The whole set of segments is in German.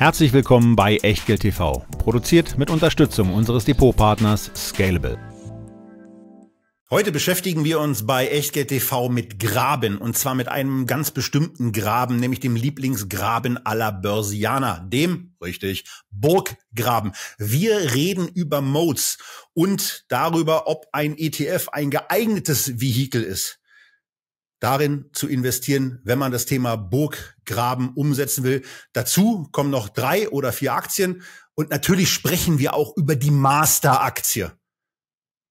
Herzlich willkommen bei Echtgeld TV, produziert mit Unterstützung unseres Depotpartners Scalable. Heute beschäftigen wir uns bei Echtgeld TV mit Graben und zwar mit einem ganz bestimmten Graben, nämlich dem Lieblingsgraben aller Börsianer, dem, richtig, Burggraben. Wir reden über Modes und darüber, ob ein ETF ein geeignetes Vehikel ist darin zu investieren, wenn man das Thema Burggraben umsetzen will. Dazu kommen noch drei oder vier Aktien und natürlich sprechen wir auch über die Masteraktie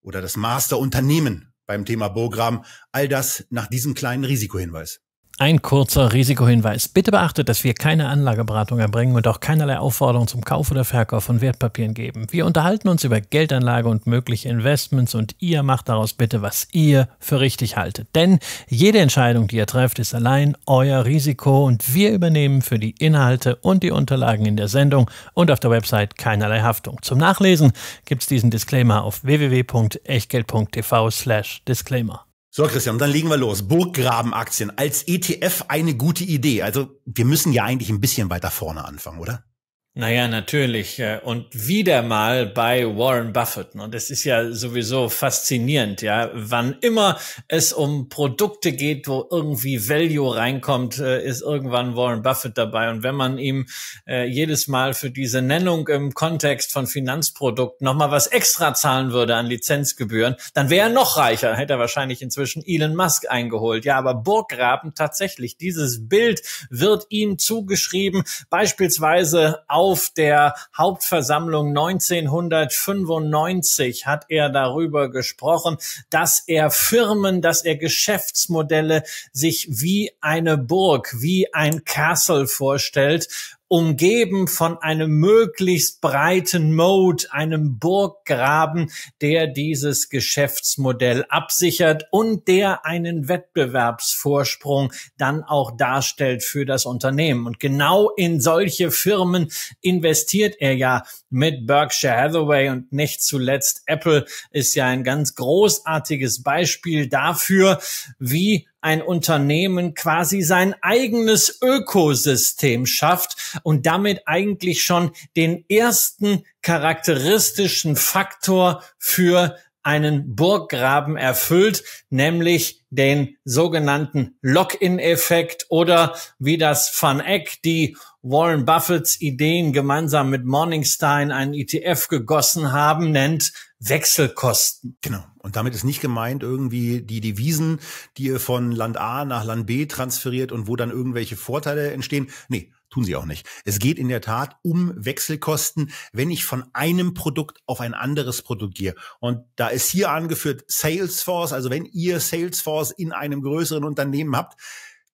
oder das Masterunternehmen beim Thema Burggraben. All das nach diesem kleinen Risikohinweis. Ein kurzer Risikohinweis. Bitte beachtet, dass wir keine Anlageberatung erbringen und auch keinerlei Aufforderung zum Kauf oder Verkauf von Wertpapieren geben. Wir unterhalten uns über Geldanlage und mögliche Investments und ihr macht daraus bitte, was ihr für richtig haltet. Denn jede Entscheidung, die ihr trefft, ist allein euer Risiko und wir übernehmen für die Inhalte und die Unterlagen in der Sendung und auf der Website keinerlei Haftung. Zum Nachlesen gibt es diesen Disclaimer auf www.echtgeld.tv slash Disclaimer. So, Christian, dann legen wir los. Burggrabenaktien als ETF eine gute Idee. Also wir müssen ja eigentlich ein bisschen weiter vorne anfangen, oder? Naja, natürlich. Und wieder mal bei Warren Buffett. Und es ist ja sowieso faszinierend, ja. Wann immer es um Produkte geht, wo irgendwie Value reinkommt, äh, ist irgendwann Warren Buffett dabei. Und wenn man ihm äh, jedes Mal für diese Nennung im Kontext von Finanzprodukten nochmal was extra zahlen würde an Lizenzgebühren, dann wäre er noch reicher. Hätte er wahrscheinlich inzwischen Elon Musk eingeholt. Ja, aber Burggraben tatsächlich. Dieses Bild wird ihm zugeschrieben. Beispielsweise auf der Hauptversammlung 1995 hat er darüber gesprochen, dass er Firmen, dass er Geschäftsmodelle sich wie eine Burg, wie ein Castle vorstellt umgeben von einem möglichst breiten Mode, einem Burggraben, der dieses Geschäftsmodell absichert und der einen Wettbewerbsvorsprung dann auch darstellt für das Unternehmen. Und genau in solche Firmen investiert er ja mit Berkshire Hathaway und nicht zuletzt Apple ist ja ein ganz großartiges Beispiel dafür, wie ein Unternehmen quasi sein eigenes Ökosystem schafft und damit eigentlich schon den ersten charakteristischen Faktor für einen Burggraben erfüllt, nämlich den sogenannten Lock-in-Effekt oder wie das Van Eck, die Warren Buffetts Ideen gemeinsam mit Morningstar in einen ETF gegossen haben, nennt Wechselkosten. Genau. Und damit ist nicht gemeint irgendwie die Devisen, die ihr von Land A nach Land B transferiert und wo dann irgendwelche Vorteile entstehen. Nee, Tun sie auch nicht. Es geht in der Tat um Wechselkosten, wenn ich von einem Produkt auf ein anderes Produkt gehe. Und da ist hier angeführt Salesforce, also wenn ihr Salesforce in einem größeren Unternehmen habt,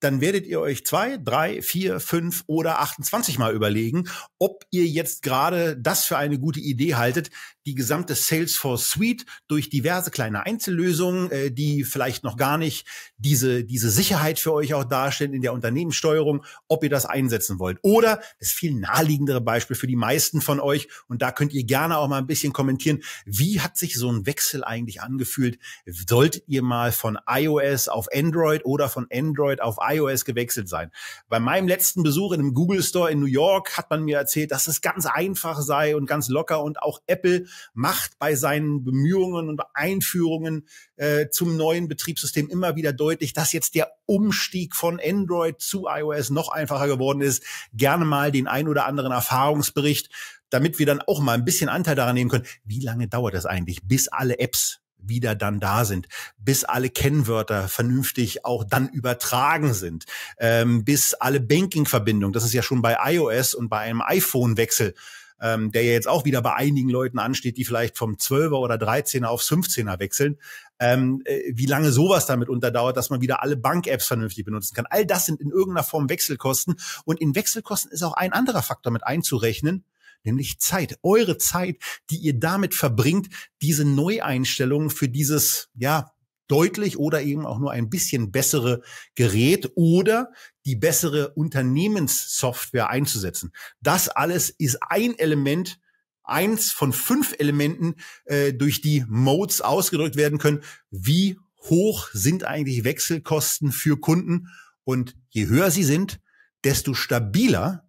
dann werdet ihr euch zwei, drei, vier, fünf oder 28 mal überlegen, ob ihr jetzt gerade das für eine gute Idee haltet, die gesamte Salesforce Suite durch diverse kleine Einzellösungen, äh, die vielleicht noch gar nicht diese, diese Sicherheit für euch auch darstellen in der Unternehmenssteuerung, ob ihr das einsetzen wollt. Oder das viel naheliegendere Beispiel für die meisten von euch, und da könnt ihr gerne auch mal ein bisschen kommentieren, wie hat sich so ein Wechsel eigentlich angefühlt? Solltet ihr mal von iOS auf Android oder von Android auf iOS gewechselt sein? Bei meinem letzten Besuch in einem Google Store in New York hat man mir erzählt, dass es ganz einfach sei und ganz locker und auch Apple macht bei seinen Bemühungen und Einführungen äh, zum neuen Betriebssystem immer wieder deutlich, dass jetzt der Umstieg von Android zu iOS noch einfacher geworden ist. Gerne mal den ein oder anderen Erfahrungsbericht, damit wir dann auch mal ein bisschen Anteil daran nehmen können. Wie lange dauert das eigentlich, bis alle Apps wieder dann da sind, bis alle Kennwörter vernünftig auch dann übertragen sind, ähm, bis alle Banking-Verbindungen, das ist ja schon bei iOS und bei einem iPhone-Wechsel ähm, der ja jetzt auch wieder bei einigen Leuten ansteht, die vielleicht vom 12er oder 13er aufs 15er wechseln, ähm, äh, wie lange sowas damit unterdauert, dass man wieder alle Bank-Apps vernünftig benutzen kann. All das sind in irgendeiner Form Wechselkosten. Und in Wechselkosten ist auch ein anderer Faktor mit einzurechnen, nämlich Zeit. Eure Zeit, die ihr damit verbringt, diese Neueinstellungen für dieses, ja, deutlich oder eben auch nur ein bisschen bessere Gerät oder die bessere Unternehmenssoftware einzusetzen. Das alles ist ein Element, eins von fünf Elementen, äh, durch die Modes ausgedrückt werden können. Wie hoch sind eigentlich Wechselkosten für Kunden? Und je höher sie sind, desto stabiler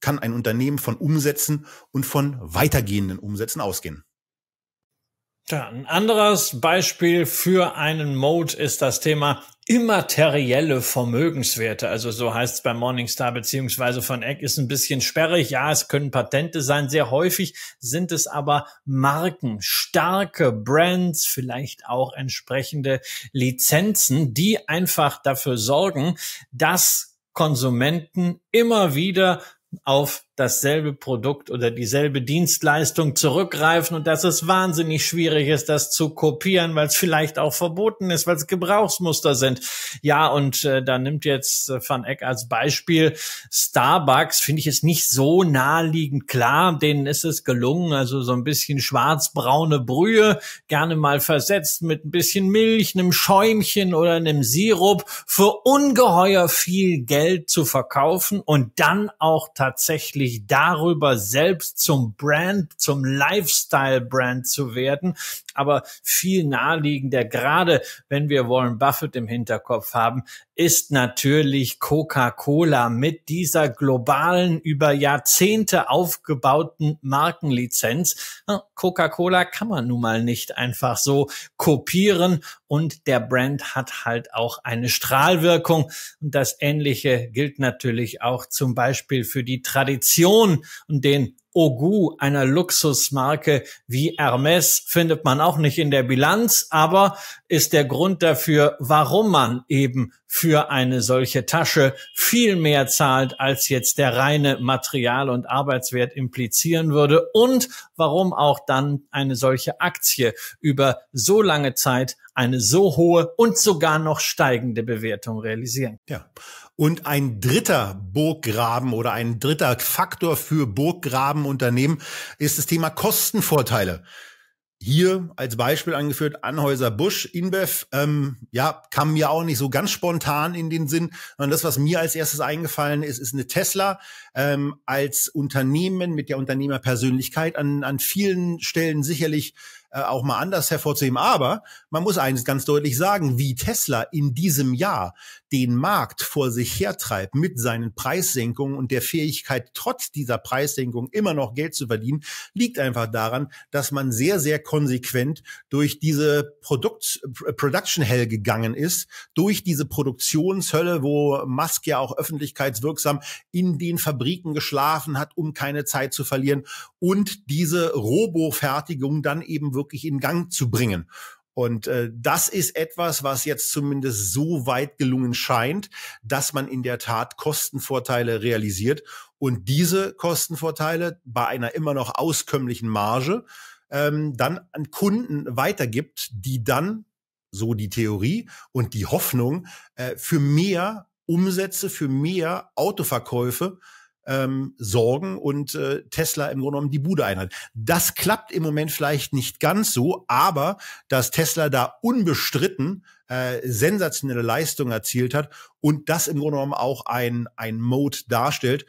kann ein Unternehmen von Umsätzen und von weitergehenden Umsätzen ausgehen. Ja, ein anderes Beispiel für einen Mode ist das Thema immaterielle Vermögenswerte. Also so heißt es bei Morningstar beziehungsweise von Eck ist ein bisschen sperrig. Ja, es können Patente sein. Sehr häufig sind es aber Marken, starke Brands, vielleicht auch entsprechende Lizenzen, die einfach dafür sorgen, dass Konsumenten immer wieder auf dasselbe Produkt oder dieselbe Dienstleistung zurückgreifen und dass es wahnsinnig schwierig ist, das zu kopieren, weil es vielleicht auch verboten ist, weil es Gebrauchsmuster sind. Ja, und äh, da nimmt jetzt äh, Van Eck als Beispiel Starbucks, finde ich es nicht so naheliegend klar, denen ist es gelungen, also so ein bisschen schwarzbraune Brühe, gerne mal versetzt mit ein bisschen Milch, einem Schäumchen oder einem Sirup für ungeheuer viel Geld zu verkaufen und dann auch tatsächlich wirklich darüber selbst zum Brand, zum Lifestyle-Brand zu werden, aber viel naheliegender, gerade wenn wir Warren Buffett im Hinterkopf haben, ist natürlich Coca-Cola mit dieser globalen, über Jahrzehnte aufgebauten Markenlizenz. Coca-Cola kann man nun mal nicht einfach so kopieren und der Brand hat halt auch eine Strahlwirkung. Und das Ähnliche gilt natürlich auch zum Beispiel für die Tradition und den Ogu, einer Luxusmarke wie Hermes, findet man auch nicht in der Bilanz, aber ist der Grund dafür, warum man eben für eine solche Tasche viel mehr zahlt, als jetzt der reine Material- und Arbeitswert implizieren würde und warum auch dann eine solche Aktie über so lange Zeit eine so hohe und sogar noch steigende Bewertung realisieren. Ja. Und ein dritter Burggraben oder ein dritter Faktor für Burggrabenunternehmen ist das Thema Kostenvorteile. Hier als Beispiel angeführt Anhäuser Busch, InBev, ähm, ja, kam mir auch nicht so ganz spontan in den Sinn. Und das, was mir als erstes eingefallen ist, ist eine Tesla ähm, als Unternehmen mit der Unternehmerpersönlichkeit an, an vielen Stellen sicherlich äh, auch mal anders hervorzuheben. Aber man muss eines ganz deutlich sagen, wie Tesla in diesem Jahr den Markt vor sich hertreibt mit seinen Preissenkungen und der Fähigkeit, trotz dieser Preissenkung immer noch Geld zu verdienen, liegt einfach daran, dass man sehr, sehr konsequent durch diese Produkt, äh, Production Hell gegangen ist, durch diese Produktionshölle, wo Musk ja auch öffentlichkeitswirksam in den Fabriken geschlafen hat, um keine Zeit zu verlieren und diese Robofertigung dann eben wirklich in Gang zu bringen. Und äh, das ist etwas, was jetzt zumindest so weit gelungen scheint, dass man in der Tat Kostenvorteile realisiert. Und diese Kostenvorteile bei einer immer noch auskömmlichen Marge ähm, dann an Kunden weitergibt, die dann, so die Theorie und die Hoffnung, äh, für mehr Umsätze, für mehr Autoverkäufe ähm, sorgen und äh, Tesla im Grunde genommen die Bude einhalten. Das klappt im Moment vielleicht nicht ganz so, aber dass Tesla da unbestritten äh, sensationelle Leistung erzielt hat und das im Grunde genommen auch ein, ein Mode darstellt,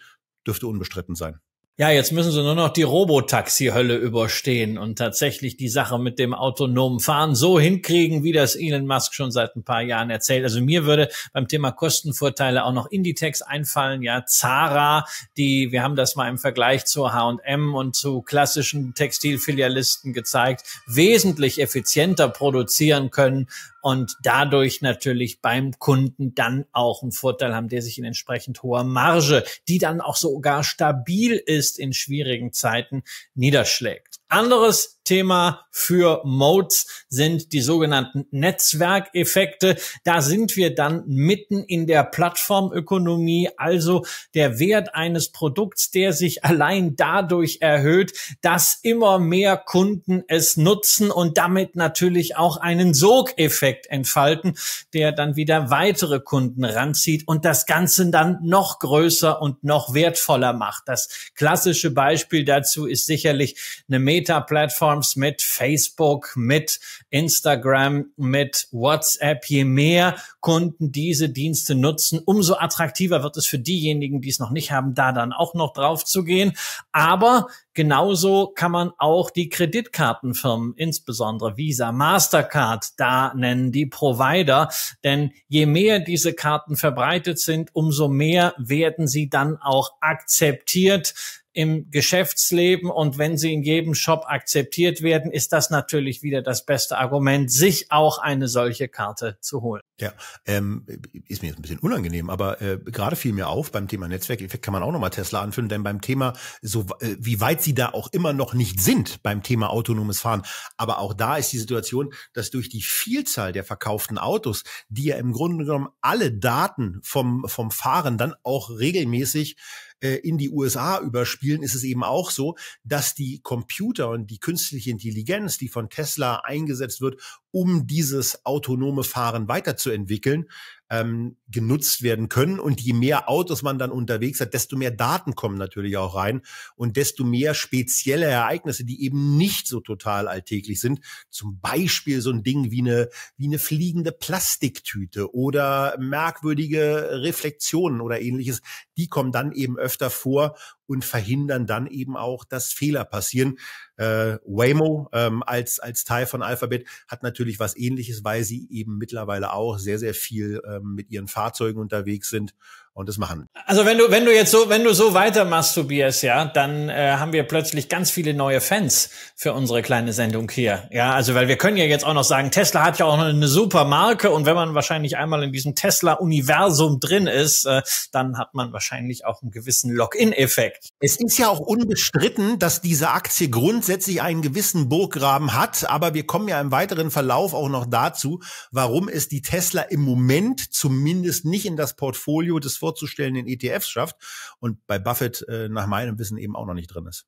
dürfte unbestritten sein ja, jetzt müssen sie nur noch die Robotaxi-Hölle überstehen und tatsächlich die Sache mit dem autonomen Fahren so hinkriegen, wie das Elon Musk schon seit ein paar Jahren erzählt. Also mir würde beim Thema Kostenvorteile auch noch Inditex einfallen, ja, Zara, die, wir haben das mal im Vergleich zu H&M und zu klassischen Textilfilialisten gezeigt, wesentlich effizienter produzieren können und dadurch natürlich beim Kunden dann auch einen Vorteil haben, der sich in entsprechend hoher Marge, die dann auch sogar stabil ist in schwierigen Zeiten, niederschlägt. Anderes Thema für Modes sind die sogenannten Netzwerkeffekte. Da sind wir dann mitten in der Plattformökonomie, also der Wert eines Produkts, der sich allein dadurch erhöht, dass immer mehr Kunden es nutzen und damit natürlich auch einen Sogeffekt entfalten, der dann wieder weitere Kunden ranzieht und das Ganze dann noch größer und noch wertvoller macht. Das klassische Beispiel dazu ist sicherlich eine Meta-Plattform, Forums, mit Facebook, mit Instagram, mit WhatsApp. Je mehr Kunden diese Dienste nutzen, umso attraktiver wird es für diejenigen, die es noch nicht haben, da dann auch noch drauf zu gehen. Aber genauso kann man auch die Kreditkartenfirmen, insbesondere Visa, Mastercard, da nennen die Provider. Denn je mehr diese Karten verbreitet sind, umso mehr werden sie dann auch akzeptiert im Geschäftsleben und wenn sie in jedem Shop akzeptiert werden, ist das natürlich wieder das beste Argument, sich auch eine solche Karte zu holen. Ja, ähm, ist mir jetzt ein bisschen unangenehm, aber äh, gerade fiel mir auf, beim Thema Netzwerkeffekt kann man auch nochmal Tesla anführen, denn beim Thema, so äh, wie weit sie da auch immer noch nicht sind beim Thema autonomes Fahren, aber auch da ist die Situation, dass durch die Vielzahl der verkauften Autos, die ja im Grunde genommen alle Daten vom, vom Fahren dann auch regelmäßig äh, in die USA überspielen, ist es eben auch so, dass die Computer und die künstliche Intelligenz, die von Tesla eingesetzt wird, um dieses autonome Fahren weiterzuentwickeln, ähm, genutzt werden können. Und je mehr Autos man dann unterwegs hat, desto mehr Daten kommen natürlich auch rein und desto mehr spezielle Ereignisse, die eben nicht so total alltäglich sind. Zum Beispiel so ein Ding wie eine, wie eine fliegende Plastiktüte oder merkwürdige Reflexionen oder ähnliches, die kommen dann eben öfter vor und verhindern dann eben auch, dass Fehler passieren. Äh, Waymo ähm, als, als Teil von Alphabet hat natürlich was ähnliches, weil sie eben mittlerweile auch sehr, sehr viel ähm, mit ihren Fahrzeugen unterwegs sind und das machen. Also wenn du wenn du jetzt so wenn du so weiter masturbierst, ja, dann äh, haben wir plötzlich ganz viele neue Fans für unsere kleine Sendung hier. Ja, also weil wir können ja jetzt auch noch sagen, Tesla hat ja auch eine super Marke und wenn man wahrscheinlich einmal in diesem Tesla Universum drin ist, äh, dann hat man wahrscheinlich auch einen gewissen Login Effekt. Es ist ja auch unbestritten, dass diese Aktie grundsätzlich einen gewissen Burggraben hat, aber wir kommen ja im weiteren Verlauf auch noch dazu, warum es die Tesla im Moment zumindest nicht in das Portfolio des Vor vorzustellenden ETFs schafft und bei Buffett äh, nach meinem Wissen eben auch noch nicht drin ist.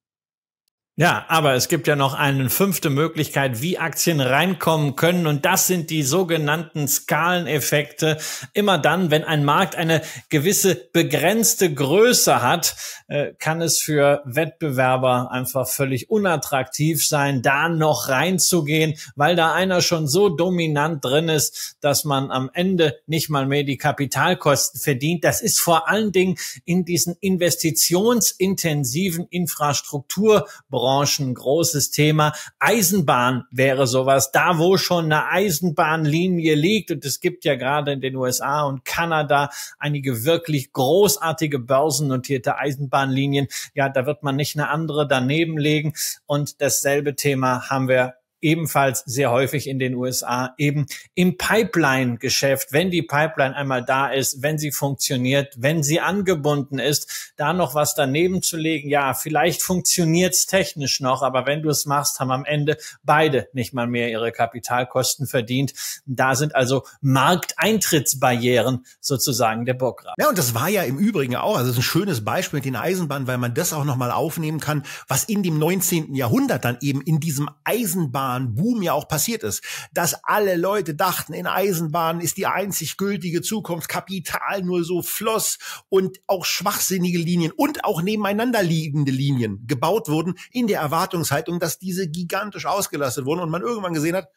Ja, aber es gibt ja noch eine fünfte Möglichkeit, wie Aktien reinkommen können. Und das sind die sogenannten Skaleneffekte. Immer dann, wenn ein Markt eine gewisse begrenzte Größe hat, äh, kann es für Wettbewerber einfach völlig unattraktiv sein, da noch reinzugehen, weil da einer schon so dominant drin ist, dass man am Ende nicht mal mehr die Kapitalkosten verdient. Das ist vor allen Dingen in diesen investitionsintensiven Infrastruktur Baubranchen großes Thema. Eisenbahn wäre sowas. Da, wo schon eine Eisenbahnlinie liegt, und es gibt ja gerade in den USA und Kanada einige wirklich großartige börsennotierte Eisenbahnlinien, ja, da wird man nicht eine andere daneben legen. Und dasselbe Thema haben wir ebenfalls sehr häufig in den USA eben im Pipeline-Geschäft, wenn die Pipeline einmal da ist, wenn sie funktioniert, wenn sie angebunden ist, da noch was daneben zu legen. Ja, vielleicht funktioniert es technisch noch, aber wenn du es machst, haben am Ende beide nicht mal mehr ihre Kapitalkosten verdient. Da sind also Markteintrittsbarrieren sozusagen der Burggrab. Ja, und das war ja im Übrigen auch, also es ist ein schönes Beispiel mit den Eisenbahnen, weil man das auch nochmal aufnehmen kann, was in dem 19. Jahrhundert dann eben in diesem Eisenbahn Eisenbahnboom ja auch passiert ist, dass alle Leute dachten, in Eisenbahnen ist die einzig gültige Zukunft, Kapital nur so floss und auch schwachsinnige Linien und auch nebeneinander liegende Linien gebaut wurden in der Erwartungshaltung, dass diese gigantisch ausgelastet wurden und man irgendwann gesehen hat,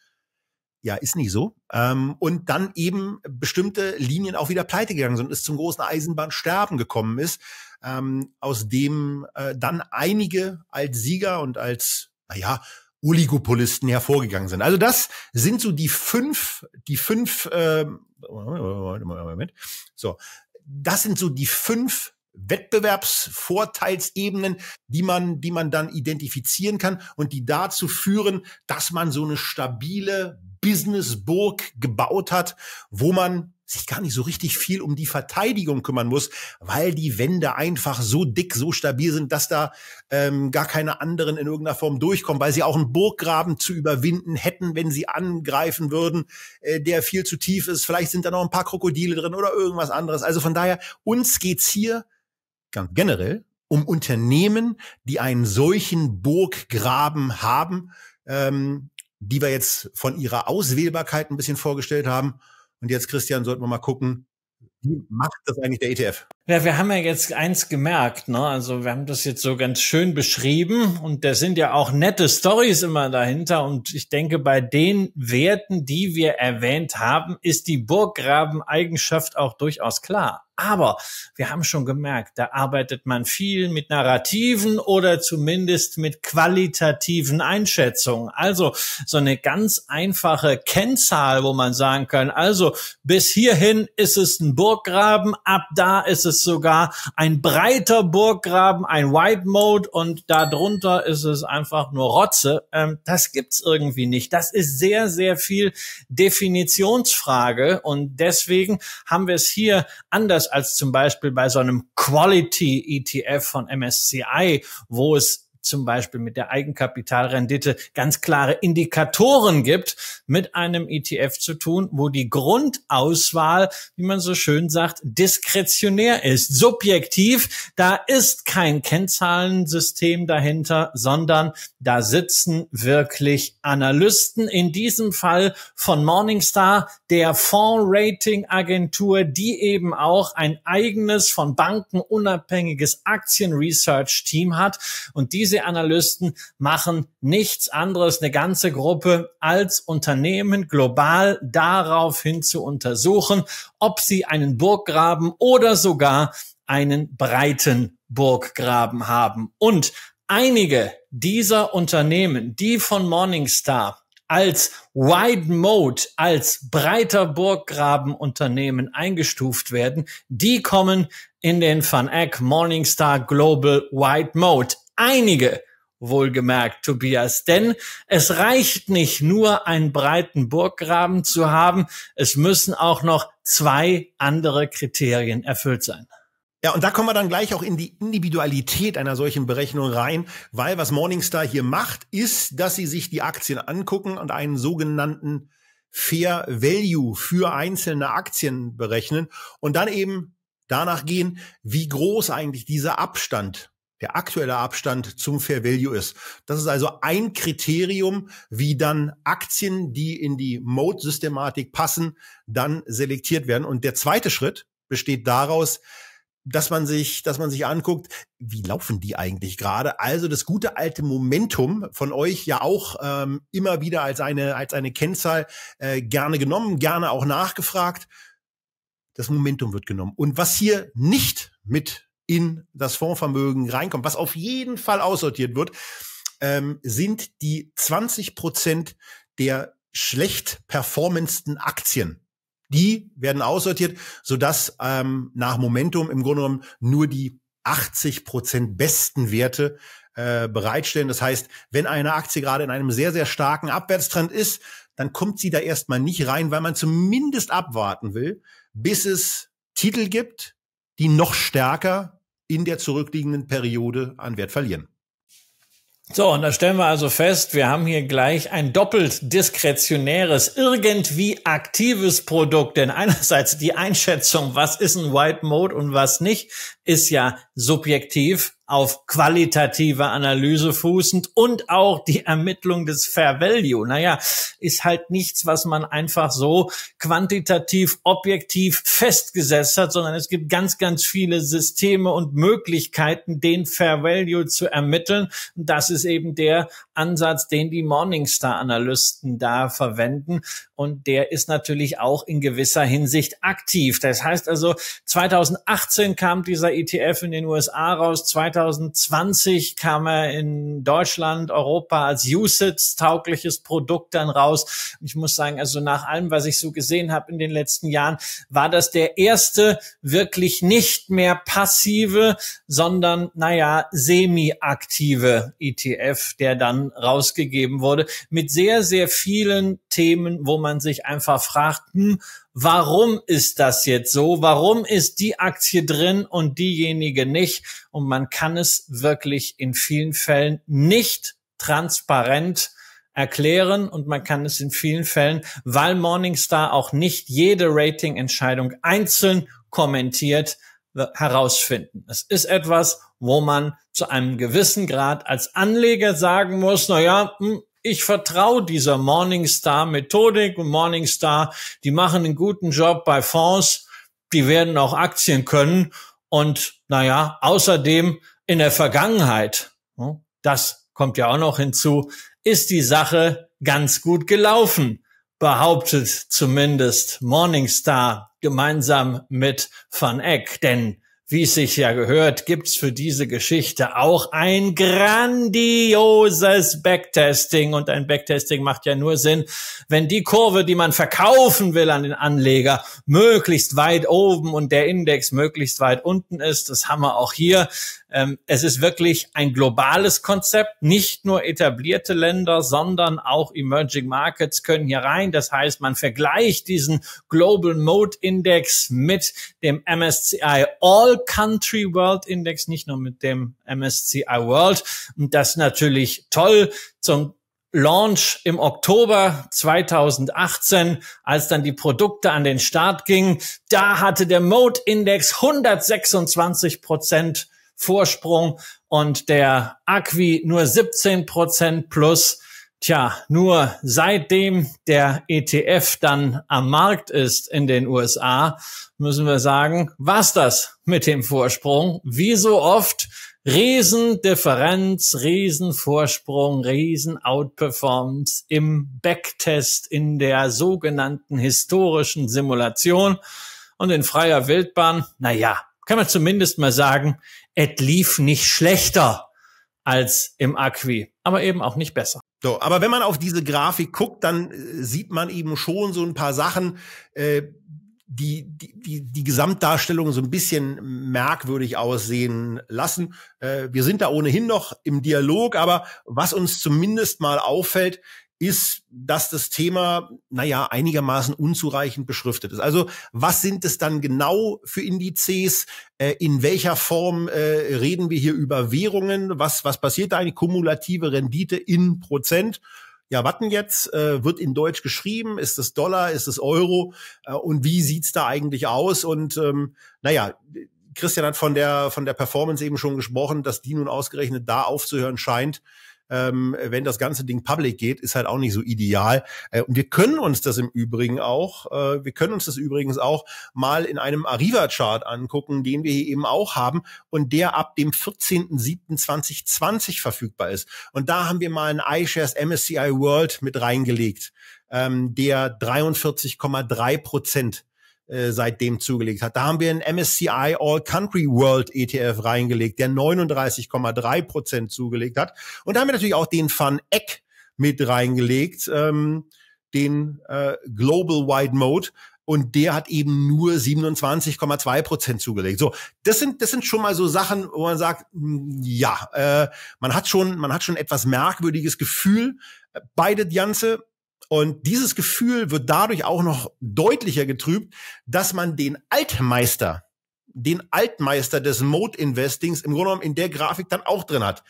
ja, ist nicht so. Ähm, und dann eben bestimmte Linien auch wieder pleite gegangen sind und es zum großen Eisenbahnsterben gekommen ist, ähm, aus dem äh, dann einige als Sieger und als, naja, Oligopolisten hervorgegangen sind. Also das sind so die fünf, die fünf, ähm, Moment. so, das sind so die fünf Wettbewerbsvorteilsebenen, die man, die man dann identifizieren kann und die dazu führen, dass man so eine stabile Businessburg gebaut hat, wo man sich gar nicht so richtig viel um die Verteidigung kümmern muss, weil die Wände einfach so dick, so stabil sind, dass da ähm, gar keine anderen in irgendeiner Form durchkommen, weil sie auch einen Burggraben zu überwinden hätten, wenn sie angreifen würden, äh, der viel zu tief ist. Vielleicht sind da noch ein paar Krokodile drin oder irgendwas anderes. Also von daher, uns geht's hier ganz generell um Unternehmen, die einen solchen Burggraben haben, ähm, die wir jetzt von ihrer Auswählbarkeit ein bisschen vorgestellt haben und jetzt, Christian, sollten wir mal gucken, wie macht das eigentlich der ETF? Ja, wir haben ja jetzt eins gemerkt, ne? Also wir haben das jetzt so ganz schön beschrieben und da sind ja auch nette Stories immer dahinter und ich denke, bei den Werten, die wir erwähnt haben, ist die Burggraben-Eigenschaft auch durchaus klar. Aber wir haben schon gemerkt, da arbeitet man viel mit narrativen oder zumindest mit qualitativen Einschätzungen. Also so eine ganz einfache Kennzahl, wo man sagen kann, also bis hierhin ist es ein Burggraben, ab da ist es es sogar ein breiter Burggraben, ein White Mode und darunter ist es einfach nur Rotze. Ähm, das gibt's irgendwie nicht. Das ist sehr, sehr viel Definitionsfrage und deswegen haben wir es hier anders als zum Beispiel bei so einem Quality ETF von MSCI, wo es zum Beispiel mit der Eigenkapitalrendite ganz klare Indikatoren gibt, mit einem ETF zu tun, wo die Grundauswahl, wie man so schön sagt, diskretionär ist, subjektiv. Da ist kein Kennzahlensystem dahinter, sondern da sitzen wirklich Analysten. In diesem Fall von Morningstar, der Fonds-Rating-Agentur, die eben auch ein eigenes von Banken unabhängiges Aktien-Research-Team hat. Und diese diese Analysten machen nichts anderes, eine ganze Gruppe als Unternehmen global daraufhin zu untersuchen, ob sie einen Burggraben oder sogar einen breiten Burggraben haben. Und einige dieser Unternehmen, die von Morningstar als Wide Mode, als breiter Burggrabenunternehmen eingestuft werden, die kommen in den Van Eck Morningstar Global Wide Mode einige wohlgemerkt, Tobias. Denn es reicht nicht nur, einen breiten Burggraben zu haben, es müssen auch noch zwei andere Kriterien erfüllt sein. Ja, und da kommen wir dann gleich auch in die Individualität einer solchen Berechnung rein, weil was Morningstar hier macht, ist, dass sie sich die Aktien angucken und einen sogenannten Fair Value für einzelne Aktien berechnen und dann eben danach gehen, wie groß eigentlich dieser Abstand der aktuelle Abstand zum Fair Value ist. Das ist also ein Kriterium, wie dann Aktien, die in die Mode-Systematik passen, dann selektiert werden. Und der zweite Schritt besteht daraus, dass man sich, dass man sich anguckt, wie laufen die eigentlich gerade? Also das gute alte Momentum von euch ja auch ähm, immer wieder als eine als eine Kennzahl äh, gerne genommen, gerne auch nachgefragt. Das Momentum wird genommen. Und was hier nicht mit in das Fondsvermögen reinkommt, was auf jeden Fall aussortiert wird, ähm, sind die 20 Prozent der schlecht performendsten Aktien. Die werden aussortiert, sodass ähm, nach Momentum im Grunde genommen nur die 80 Prozent besten Werte äh, bereitstellen. Das heißt, wenn eine Aktie gerade in einem sehr, sehr starken Abwärtstrend ist, dann kommt sie da erstmal nicht rein, weil man zumindest abwarten will, bis es Titel gibt, die noch stärker in der zurückliegenden Periode an Wert verlieren. So, und da stellen wir also fest, wir haben hier gleich ein doppelt diskretionäres, irgendwie aktives Produkt. Denn einerseits die Einschätzung, was ist ein White Mode und was nicht, ist ja subjektiv auf qualitative Analyse fußend und auch die Ermittlung des Fair Value. Naja, ist halt nichts, was man einfach so quantitativ, objektiv festgesetzt hat, sondern es gibt ganz, ganz viele Systeme und Möglichkeiten, den Fair Value zu ermitteln. Und das ist eben der Ansatz, den die Morningstar-Analysten da verwenden und der ist natürlich auch in gewisser Hinsicht aktiv. Das heißt also, 2018 kam dieser ETF in den USA raus, 2020 kam er in Deutschland, Europa als USITS-taugliches Produkt dann raus. Ich muss sagen, also nach allem, was ich so gesehen habe in den letzten Jahren, war das der erste wirklich nicht mehr passive, sondern, naja, semi-aktive ETF, der dann rausgegeben wurde, mit sehr, sehr vielen Themen, wo man sich einfach fragt, hm, warum ist das jetzt so? Warum ist die Aktie drin und diejenige nicht? Und man kann es wirklich in vielen Fällen nicht transparent erklären und man kann es in vielen Fällen, weil Morningstar auch nicht jede Ratingentscheidung einzeln kommentiert, äh, herausfinden. Es ist etwas, wo man zu einem gewissen Grad als Anleger sagen muss, na ja, hm, ich vertraue dieser Morningstar-Methodik und Morningstar, die machen einen guten Job bei Fonds, die werden auch Aktien können. Und naja, außerdem in der Vergangenheit, ne, das kommt ja auch noch hinzu, ist die Sache ganz gut gelaufen, behauptet zumindest Morningstar gemeinsam mit Van Eck. Denn wie es sich ja gehört, gibt's für diese Geschichte auch ein grandioses Backtesting. Und ein Backtesting macht ja nur Sinn, wenn die Kurve, die man verkaufen will an den Anleger, möglichst weit oben und der Index möglichst weit unten ist. Das haben wir auch hier. Ähm, es ist wirklich ein globales Konzept. Nicht nur etablierte Länder, sondern auch Emerging Markets können hier rein. Das heißt, man vergleicht diesen Global Mode Index mit dem MSCI All Country World Index, nicht nur mit dem MSCI World. Und das natürlich toll. Zum Launch im Oktober 2018, als dann die Produkte an den Start gingen. Da hatte der Mode Index 126 Prozent Vorsprung und der Acqui nur 17 Prozent plus. Tja, nur seitdem der ETF dann am Markt ist in den USA, müssen wir sagen, was das mit dem Vorsprung? Wie so oft Riesendifferenz, Riesenvorsprung, Riesenoutperformance im Backtest in der sogenannten historischen Simulation und in freier Wildbahn. Naja, kann man zumindest mal sagen, es lief nicht schlechter als im Acqui, aber eben auch nicht besser. So, aber wenn man auf diese Grafik guckt, dann äh, sieht man eben schon so ein paar Sachen, äh, die, die, die die Gesamtdarstellung so ein bisschen merkwürdig aussehen lassen. Äh, wir sind da ohnehin noch im Dialog, aber was uns zumindest mal auffällt, ist, dass das Thema, naja, einigermaßen unzureichend beschriftet ist. Also was sind es dann genau für Indizes? Äh, in welcher Form äh, reden wir hier über Währungen? Was, was passiert da? Eine kumulative Rendite in Prozent? Ja, warten jetzt, äh, wird in Deutsch geschrieben, ist es Dollar, ist es Euro äh, und wie sieht's da eigentlich aus? Und ähm, naja, Christian hat von der, von der Performance eben schon gesprochen, dass die nun ausgerechnet da aufzuhören scheint ähm, wenn das ganze Ding public geht, ist halt auch nicht so ideal. Äh, und wir können uns das im Übrigen auch, äh, wir können uns das übrigens auch mal in einem Arriva-Chart angucken, den wir hier eben auch haben und der ab dem 14.07.2020 verfügbar ist. Und da haben wir mal einen iShares MSCI World mit reingelegt, ähm, der 43,3 Prozent äh, seitdem zugelegt hat. Da haben wir einen MSCI All Country World ETF reingelegt, der 39,3 Prozent zugelegt hat. Und da haben wir natürlich auch den Fun Eck mit reingelegt, ähm, den äh, Global Wide Mode und der hat eben nur 27,2 Prozent zugelegt. So, das sind das sind schon mal so Sachen, wo man sagt, hm, ja, äh, man hat schon man hat schon etwas merkwürdiges Gefühl. Äh, Beide Janze und dieses Gefühl wird dadurch auch noch deutlicher getrübt, dass man den Altmeister, den Altmeister des Mode Investings im Grunde genommen in der Grafik dann auch drin hat.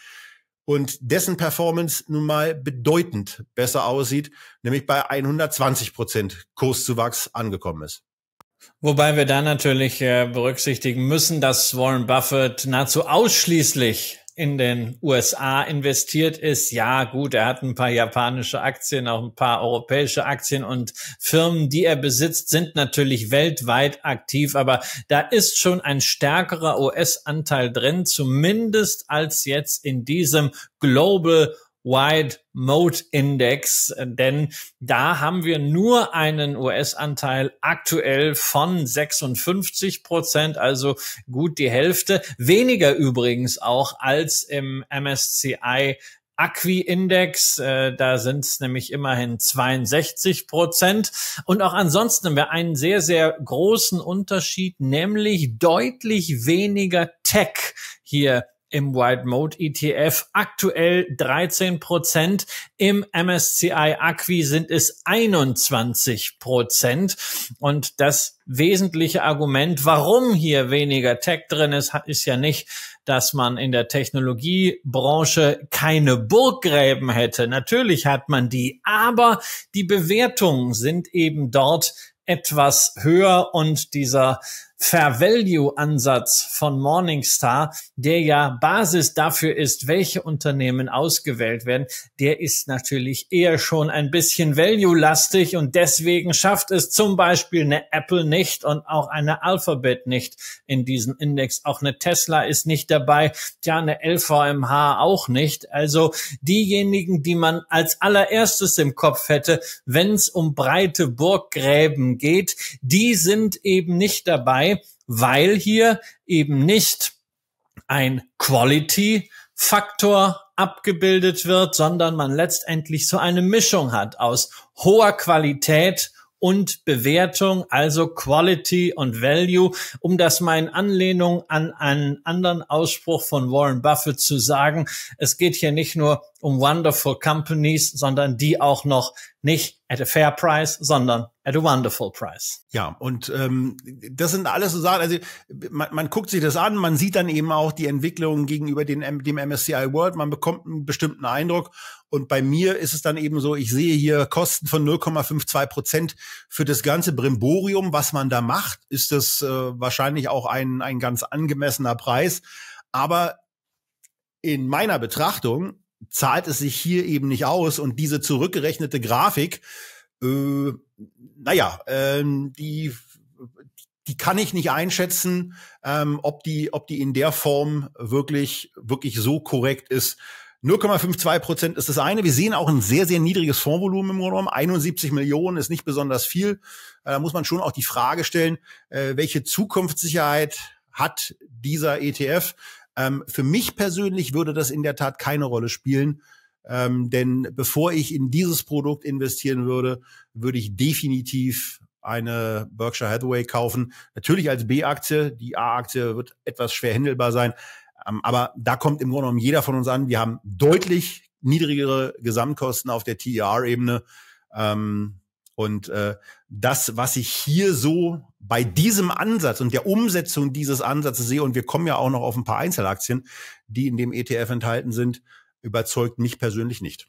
Und dessen Performance nun mal bedeutend besser aussieht, nämlich bei 120 Prozent Kurszuwachs angekommen ist. Wobei wir da natürlich äh, berücksichtigen müssen, dass Warren Buffett nahezu ausschließlich in den USA investiert ist. Ja, gut, er hat ein paar japanische Aktien, auch ein paar europäische Aktien und Firmen, die er besitzt, sind natürlich weltweit aktiv, aber da ist schon ein stärkerer US-Anteil drin, zumindest als jetzt in diesem Global Wide Mode Index, denn da haben wir nur einen US-Anteil aktuell von 56 Prozent, also gut die Hälfte, weniger übrigens auch als im MSCI Acqui-Index, äh, da sind es nämlich immerhin 62 Prozent. Und auch ansonsten haben wir einen sehr, sehr großen Unterschied, nämlich deutlich weniger Tech hier im Wide Mode ETF aktuell 13 Prozent. Im MSCI Acqui sind es 21 Prozent. Und das wesentliche Argument, warum hier weniger Tech drin ist, ist ja nicht, dass man in der Technologiebranche keine Burggräben hätte. Natürlich hat man die, aber die Bewertungen sind eben dort etwas höher und dieser Fair Value Ansatz von Morningstar, der ja Basis dafür ist, welche Unternehmen ausgewählt werden, der ist natürlich eher schon ein bisschen Value lastig und deswegen schafft es zum Beispiel eine Apple nicht und auch eine Alphabet nicht in diesem Index. Auch eine Tesla ist nicht dabei. Tja, eine LVMH auch nicht. Also diejenigen, die man als allererstes im Kopf hätte, wenn es um breite Burggräben geht, die sind eben nicht dabei weil hier eben nicht ein Quality Faktor abgebildet wird, sondern man letztendlich so eine Mischung hat aus hoher Qualität und Bewertung, also Quality und Value, um das mal in Anlehnung an einen anderen Ausspruch von Warren Buffett zu sagen. Es geht hier nicht nur um wonderful companies, sondern die auch noch nicht at a fair price, sondern at a wonderful price. Ja, und ähm, das sind alles so Sachen, also man, man guckt sich das an, man sieht dann eben auch die Entwicklung gegenüber den, dem MSCI World, man bekommt einen bestimmten Eindruck und bei mir ist es dann eben so, ich sehe hier Kosten von 0,52 Prozent für das ganze Brimborium, was man da macht, ist das äh, wahrscheinlich auch ein, ein ganz angemessener Preis, aber in meiner Betrachtung zahlt es sich hier eben nicht aus. Und diese zurückgerechnete Grafik, äh, naja, ähm, die, die kann ich nicht einschätzen, ähm, ob, die, ob die in der Form wirklich, wirklich so korrekt ist. 0,52 Prozent ist das eine. Wir sehen auch ein sehr, sehr niedriges Fondsvolumen im Grunde genommen. 71 Millionen ist nicht besonders viel. Äh, da muss man schon auch die Frage stellen, äh, welche Zukunftssicherheit hat dieser ETF? Ähm, für mich persönlich würde das in der Tat keine Rolle spielen. Ähm, denn bevor ich in dieses Produkt investieren würde, würde ich definitiv eine Berkshire Hathaway kaufen. Natürlich als B-Aktie. Die A-Aktie wird etwas schwer händelbar sein. Ähm, aber da kommt im Grunde genommen jeder von uns an. Wir haben deutlich niedrigere Gesamtkosten auf der TER-Ebene. Ähm, und äh, das, was ich hier so bei diesem Ansatz und der Umsetzung dieses Ansatzes sehe, und wir kommen ja auch noch auf ein paar Einzelaktien, die in dem ETF enthalten sind, überzeugt mich persönlich nicht.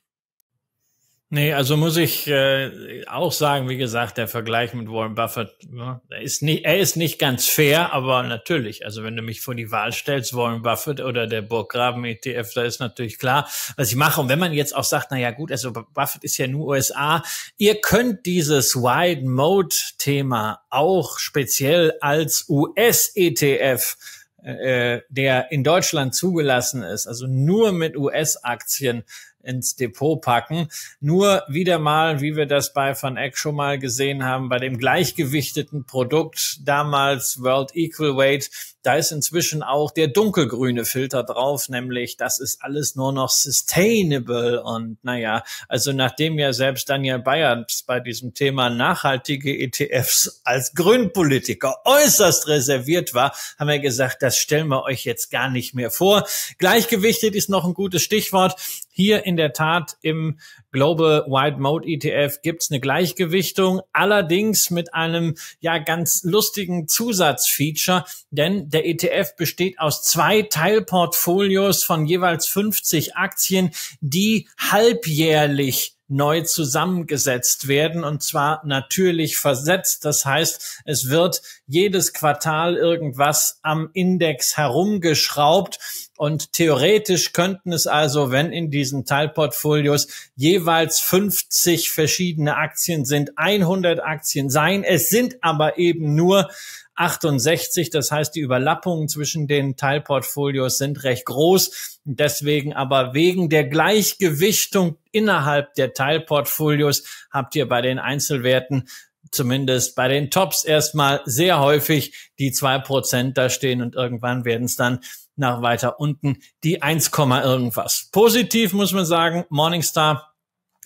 Nee, also muss ich äh, auch sagen, wie gesagt, der Vergleich mit Warren Buffett ne, ist nicht, er ist nicht ganz fair, aber natürlich. Also wenn du mich vor die Wahl stellst, Warren Buffett oder der Burggraben ETF, da ist natürlich klar, was ich mache. Und wenn man jetzt auch sagt, na ja gut, also Buffett ist ja nur USA, ihr könnt dieses Wide Mode Thema auch speziell als US ETF äh, äh, der in Deutschland zugelassen ist, also nur mit US-Aktien ins Depot packen. Nur wieder mal, wie wir das bei Van Eck schon mal gesehen haben, bei dem gleichgewichteten Produkt, damals World Equal Weight, da ist inzwischen auch der dunkelgrüne Filter drauf, nämlich das ist alles nur noch sustainable und naja, also nachdem ja selbst Daniel Bayerns bei diesem Thema nachhaltige ETFs als Grünpolitiker äußerst reserviert war, haben wir gesagt, das stellen wir euch jetzt gar nicht mehr vor. Gleichgewichtet ist noch ein gutes Stichwort. Hier in der Tat im Global Wide Mode ETF gibt's eine Gleichgewichtung, allerdings mit einem ja ganz lustigen Zusatzfeature, denn der ETF besteht aus zwei Teilportfolios von jeweils 50 Aktien, die halbjährlich neu zusammengesetzt werden und zwar natürlich versetzt. Das heißt, es wird jedes Quartal irgendwas am Index herumgeschraubt und theoretisch könnten es also, wenn in diesen Teilportfolios jeweils 50 verschiedene Aktien sind, 100 Aktien sein. Es sind aber eben nur 68. Das heißt, die Überlappungen zwischen den Teilportfolios sind recht groß. Deswegen aber wegen der Gleichgewichtung innerhalb der Teilportfolios habt ihr bei den Einzelwerten zumindest bei den Tops erstmal sehr häufig die zwei Prozent da stehen und irgendwann werden es dann nach weiter unten die 1, irgendwas. Positiv muss man sagen, Morningstar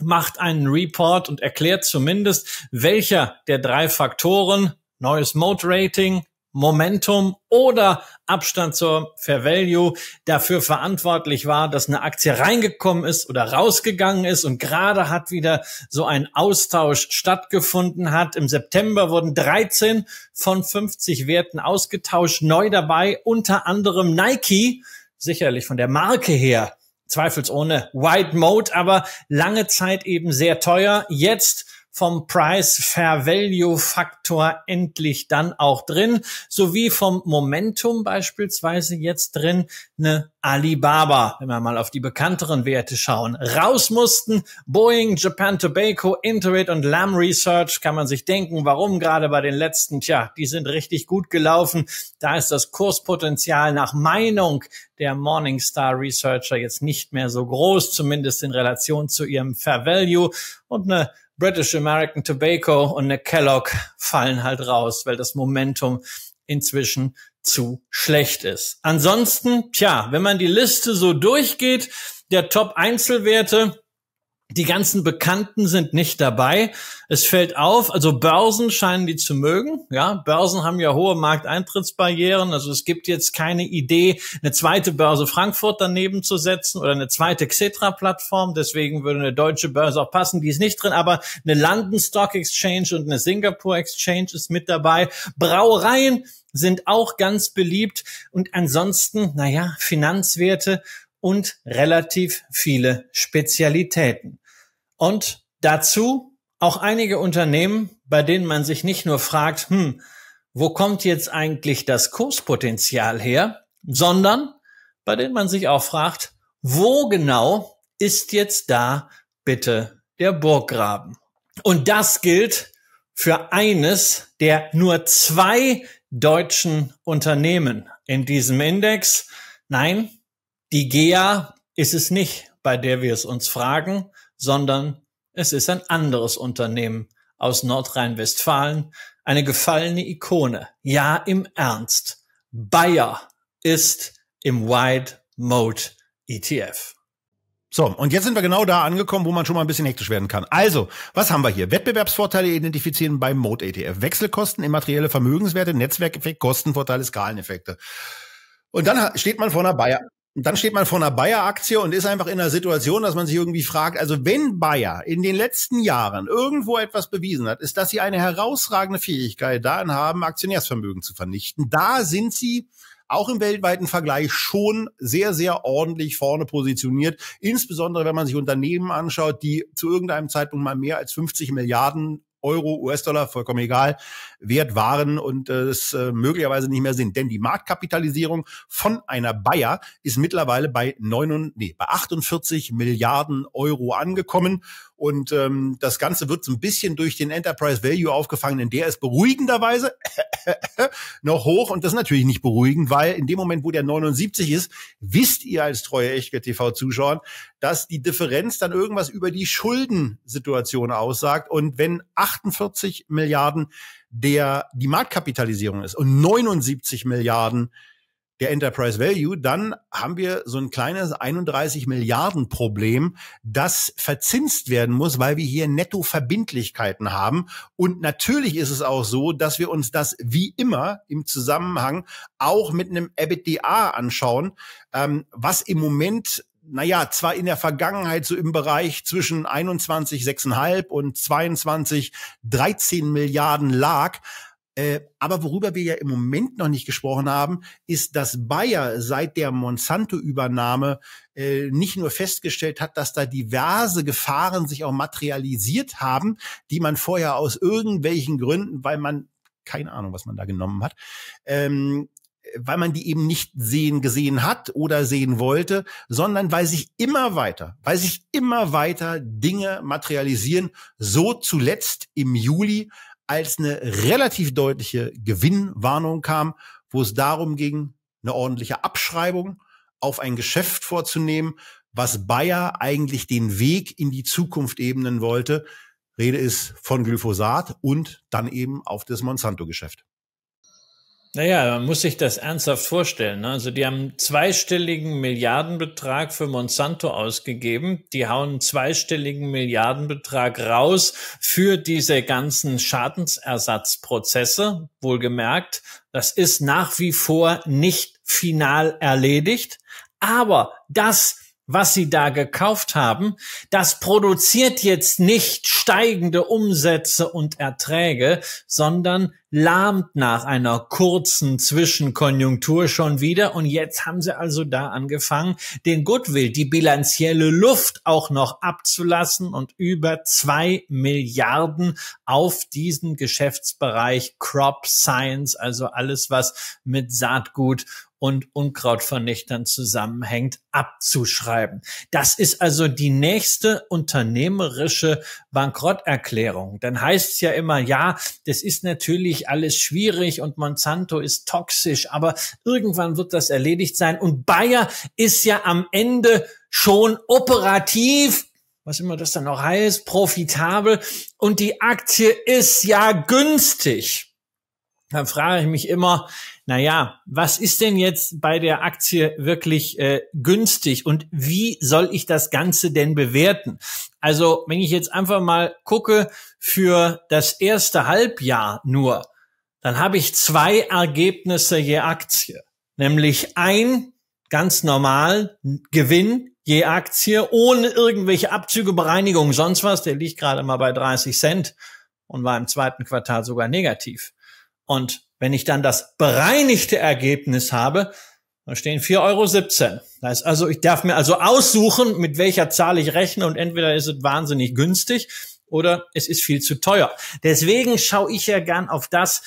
macht einen Report und erklärt zumindest, welcher der drei Faktoren neues Mode Rating, Momentum oder Abstand zur Fair Value dafür verantwortlich war, dass eine Aktie reingekommen ist oder rausgegangen ist und gerade hat wieder so ein Austausch stattgefunden hat. Im September wurden 13 von 50 Werten ausgetauscht, neu dabei unter anderem Nike, sicherlich von der Marke her, zweifelsohne White Mode, aber lange Zeit eben sehr teuer. Jetzt vom Price-Fair-Value-Faktor endlich dann auch drin, sowie vom Momentum beispielsweise jetzt drin eine Alibaba, wenn wir mal auf die bekannteren Werte schauen. Raus mussten Boeing, Japan Tobacco, Intuit und Lam Research, kann man sich denken, warum gerade bei den letzten, tja, die sind richtig gut gelaufen. Da ist das Kurspotenzial nach Meinung der Morningstar Researcher jetzt nicht mehr so groß, zumindest in Relation zu ihrem Fair Value und eine British American Tobacco und eine Kellogg fallen halt raus, weil das Momentum inzwischen zu schlecht ist. Ansonsten, tja, wenn man die Liste so durchgeht, der Top Einzelwerte, die ganzen Bekannten sind nicht dabei. Es fällt auf, also Börsen scheinen die zu mögen. Ja, Börsen haben ja hohe Markteintrittsbarrieren. Also es gibt jetzt keine Idee, eine zweite Börse Frankfurt daneben zu setzen oder eine zweite Xetra-Plattform. Deswegen würde eine deutsche Börse auch passen. Die ist nicht drin, aber eine London Stock Exchange und eine Singapore Exchange ist mit dabei. Brauereien sind auch ganz beliebt. Und ansonsten, naja, Finanzwerte und relativ viele Spezialitäten. Und dazu auch einige Unternehmen, bei denen man sich nicht nur fragt, hm, wo kommt jetzt eigentlich das Kurspotenzial her, sondern bei denen man sich auch fragt, wo genau ist jetzt da bitte der Burggraben? Und das gilt für eines der nur zwei deutschen Unternehmen in diesem Index. Nein, die GEA ist es nicht, bei der wir es uns fragen, sondern es ist ein anderes Unternehmen aus Nordrhein-Westfalen, eine gefallene Ikone. Ja, im Ernst. Bayer ist im Wide Mode ETF. So, und jetzt sind wir genau da angekommen, wo man schon mal ein bisschen hektisch werden kann. Also, was haben wir hier? Wettbewerbsvorteile identifizieren beim Mode ETF. Wechselkosten, immaterielle Vermögenswerte, Netzwerkeffekt, Kostenvorteile, Skaleneffekte. Und dann steht man vor einer Bayer. Und dann steht man vor einer Bayer-Aktie und ist einfach in einer Situation, dass man sich irgendwie fragt, also wenn Bayer in den letzten Jahren irgendwo etwas bewiesen hat, ist, dass sie eine herausragende Fähigkeit darin haben, Aktionärsvermögen zu vernichten. Da sind sie auch im weltweiten Vergleich schon sehr, sehr ordentlich vorne positioniert. Insbesondere wenn man sich Unternehmen anschaut, die zu irgendeinem Zeitpunkt mal mehr als 50 Milliarden Euro, US-Dollar, vollkommen egal, wert waren und äh, es äh, möglicherweise nicht mehr sind. Denn die Marktkapitalisierung von einer Bayer ist mittlerweile bei, 9, nee, bei 48 Milliarden Euro angekommen und ähm, das Ganze wird so ein bisschen durch den Enterprise Value aufgefangen, denn der ist beruhigenderweise noch hoch. Und das ist natürlich nicht beruhigend, weil in dem Moment, wo der 79 ist, wisst ihr als treue Echtgeld-TV-Zuschauer, dass die Differenz dann irgendwas über die Schuldensituation aussagt. Und wenn 48 Milliarden der die Marktkapitalisierung ist und 79 Milliarden der Enterprise Value, dann haben wir so ein kleines 31 Milliarden Problem, das verzinst werden muss, weil wir hier Nettoverbindlichkeiten haben. Und natürlich ist es auch so, dass wir uns das wie immer im Zusammenhang auch mit einem EBITDA anschauen, ähm, was im Moment naja, zwar in der Vergangenheit so im Bereich zwischen 21,6,5 und 22, 13 Milliarden lag, äh, aber worüber wir ja im Moment noch nicht gesprochen haben, ist, dass Bayer seit der Monsanto-Übernahme äh, nicht nur festgestellt hat, dass da diverse Gefahren sich auch materialisiert haben, die man vorher aus irgendwelchen Gründen, weil man keine Ahnung, was man da genommen hat, ähm, weil man die eben nicht sehen gesehen hat oder sehen wollte, sondern weil sich immer weiter, weil sich immer weiter Dinge materialisieren. So zuletzt im Juli, als eine relativ deutliche Gewinnwarnung kam, wo es darum ging, eine ordentliche Abschreibung auf ein Geschäft vorzunehmen, was Bayer eigentlich den Weg in die Zukunft ebnen wollte. Rede ist von Glyphosat und dann eben auf das Monsanto-Geschäft. Naja, man muss sich das ernsthaft vorstellen. Ne? Also die haben zweistelligen Milliardenbetrag für Monsanto ausgegeben. Die hauen zweistelligen Milliardenbetrag raus für diese ganzen Schadensersatzprozesse. Wohlgemerkt, das ist nach wie vor nicht final erledigt. Aber das was sie da gekauft haben, das produziert jetzt nicht steigende Umsätze und Erträge, sondern lahmt nach einer kurzen Zwischenkonjunktur schon wieder. Und jetzt haben sie also da angefangen, den Goodwill, die bilanzielle Luft auch noch abzulassen und über zwei Milliarden auf diesen Geschäftsbereich Crop Science, also alles, was mit Saatgut und Unkrautvernichtern zusammenhängt, abzuschreiben. Das ist also die nächste unternehmerische Bankrotterklärung. Dann heißt es ja immer, ja, das ist natürlich wirklich alles schwierig und Monsanto ist toxisch, aber irgendwann wird das erledigt sein. Und Bayer ist ja am Ende schon operativ was immer das dann auch heißt, profitabel und die Aktie ist ja günstig. Dann frage ich mich immer, naja, was ist denn jetzt bei der Aktie wirklich äh, günstig und wie soll ich das Ganze denn bewerten? Also wenn ich jetzt einfach mal gucke für das erste Halbjahr nur, dann habe ich zwei Ergebnisse je Aktie, nämlich ein ganz normal Gewinn je Aktie ohne irgendwelche Abzüge, Bereinigungen, sonst was, der liegt gerade mal bei 30 Cent und war im zweiten Quartal sogar negativ. Und wenn ich dann das bereinigte Ergebnis habe, da stehen 4,17 Euro. Das heißt also, ich darf mir also aussuchen, mit welcher Zahl ich rechne und entweder ist es wahnsinnig günstig oder es ist viel zu teuer. Deswegen schaue ich ja gern auf das,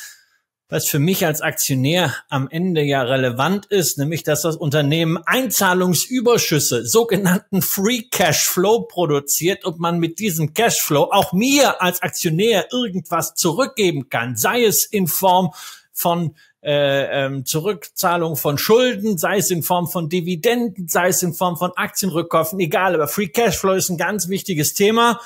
was für mich als Aktionär am Ende ja relevant ist, nämlich dass das Unternehmen Einzahlungsüberschüsse, sogenannten Free Cash Flow produziert und man mit diesem Cash Flow auch mir als Aktionär irgendwas zurückgeben kann, sei es in Form von äh, ähm, Zurückzahlung von Schulden, sei es in Form von Dividenden, sei es in Form von Aktienrückkäufen, egal. Aber Free Cashflow ist ein ganz wichtiges Thema.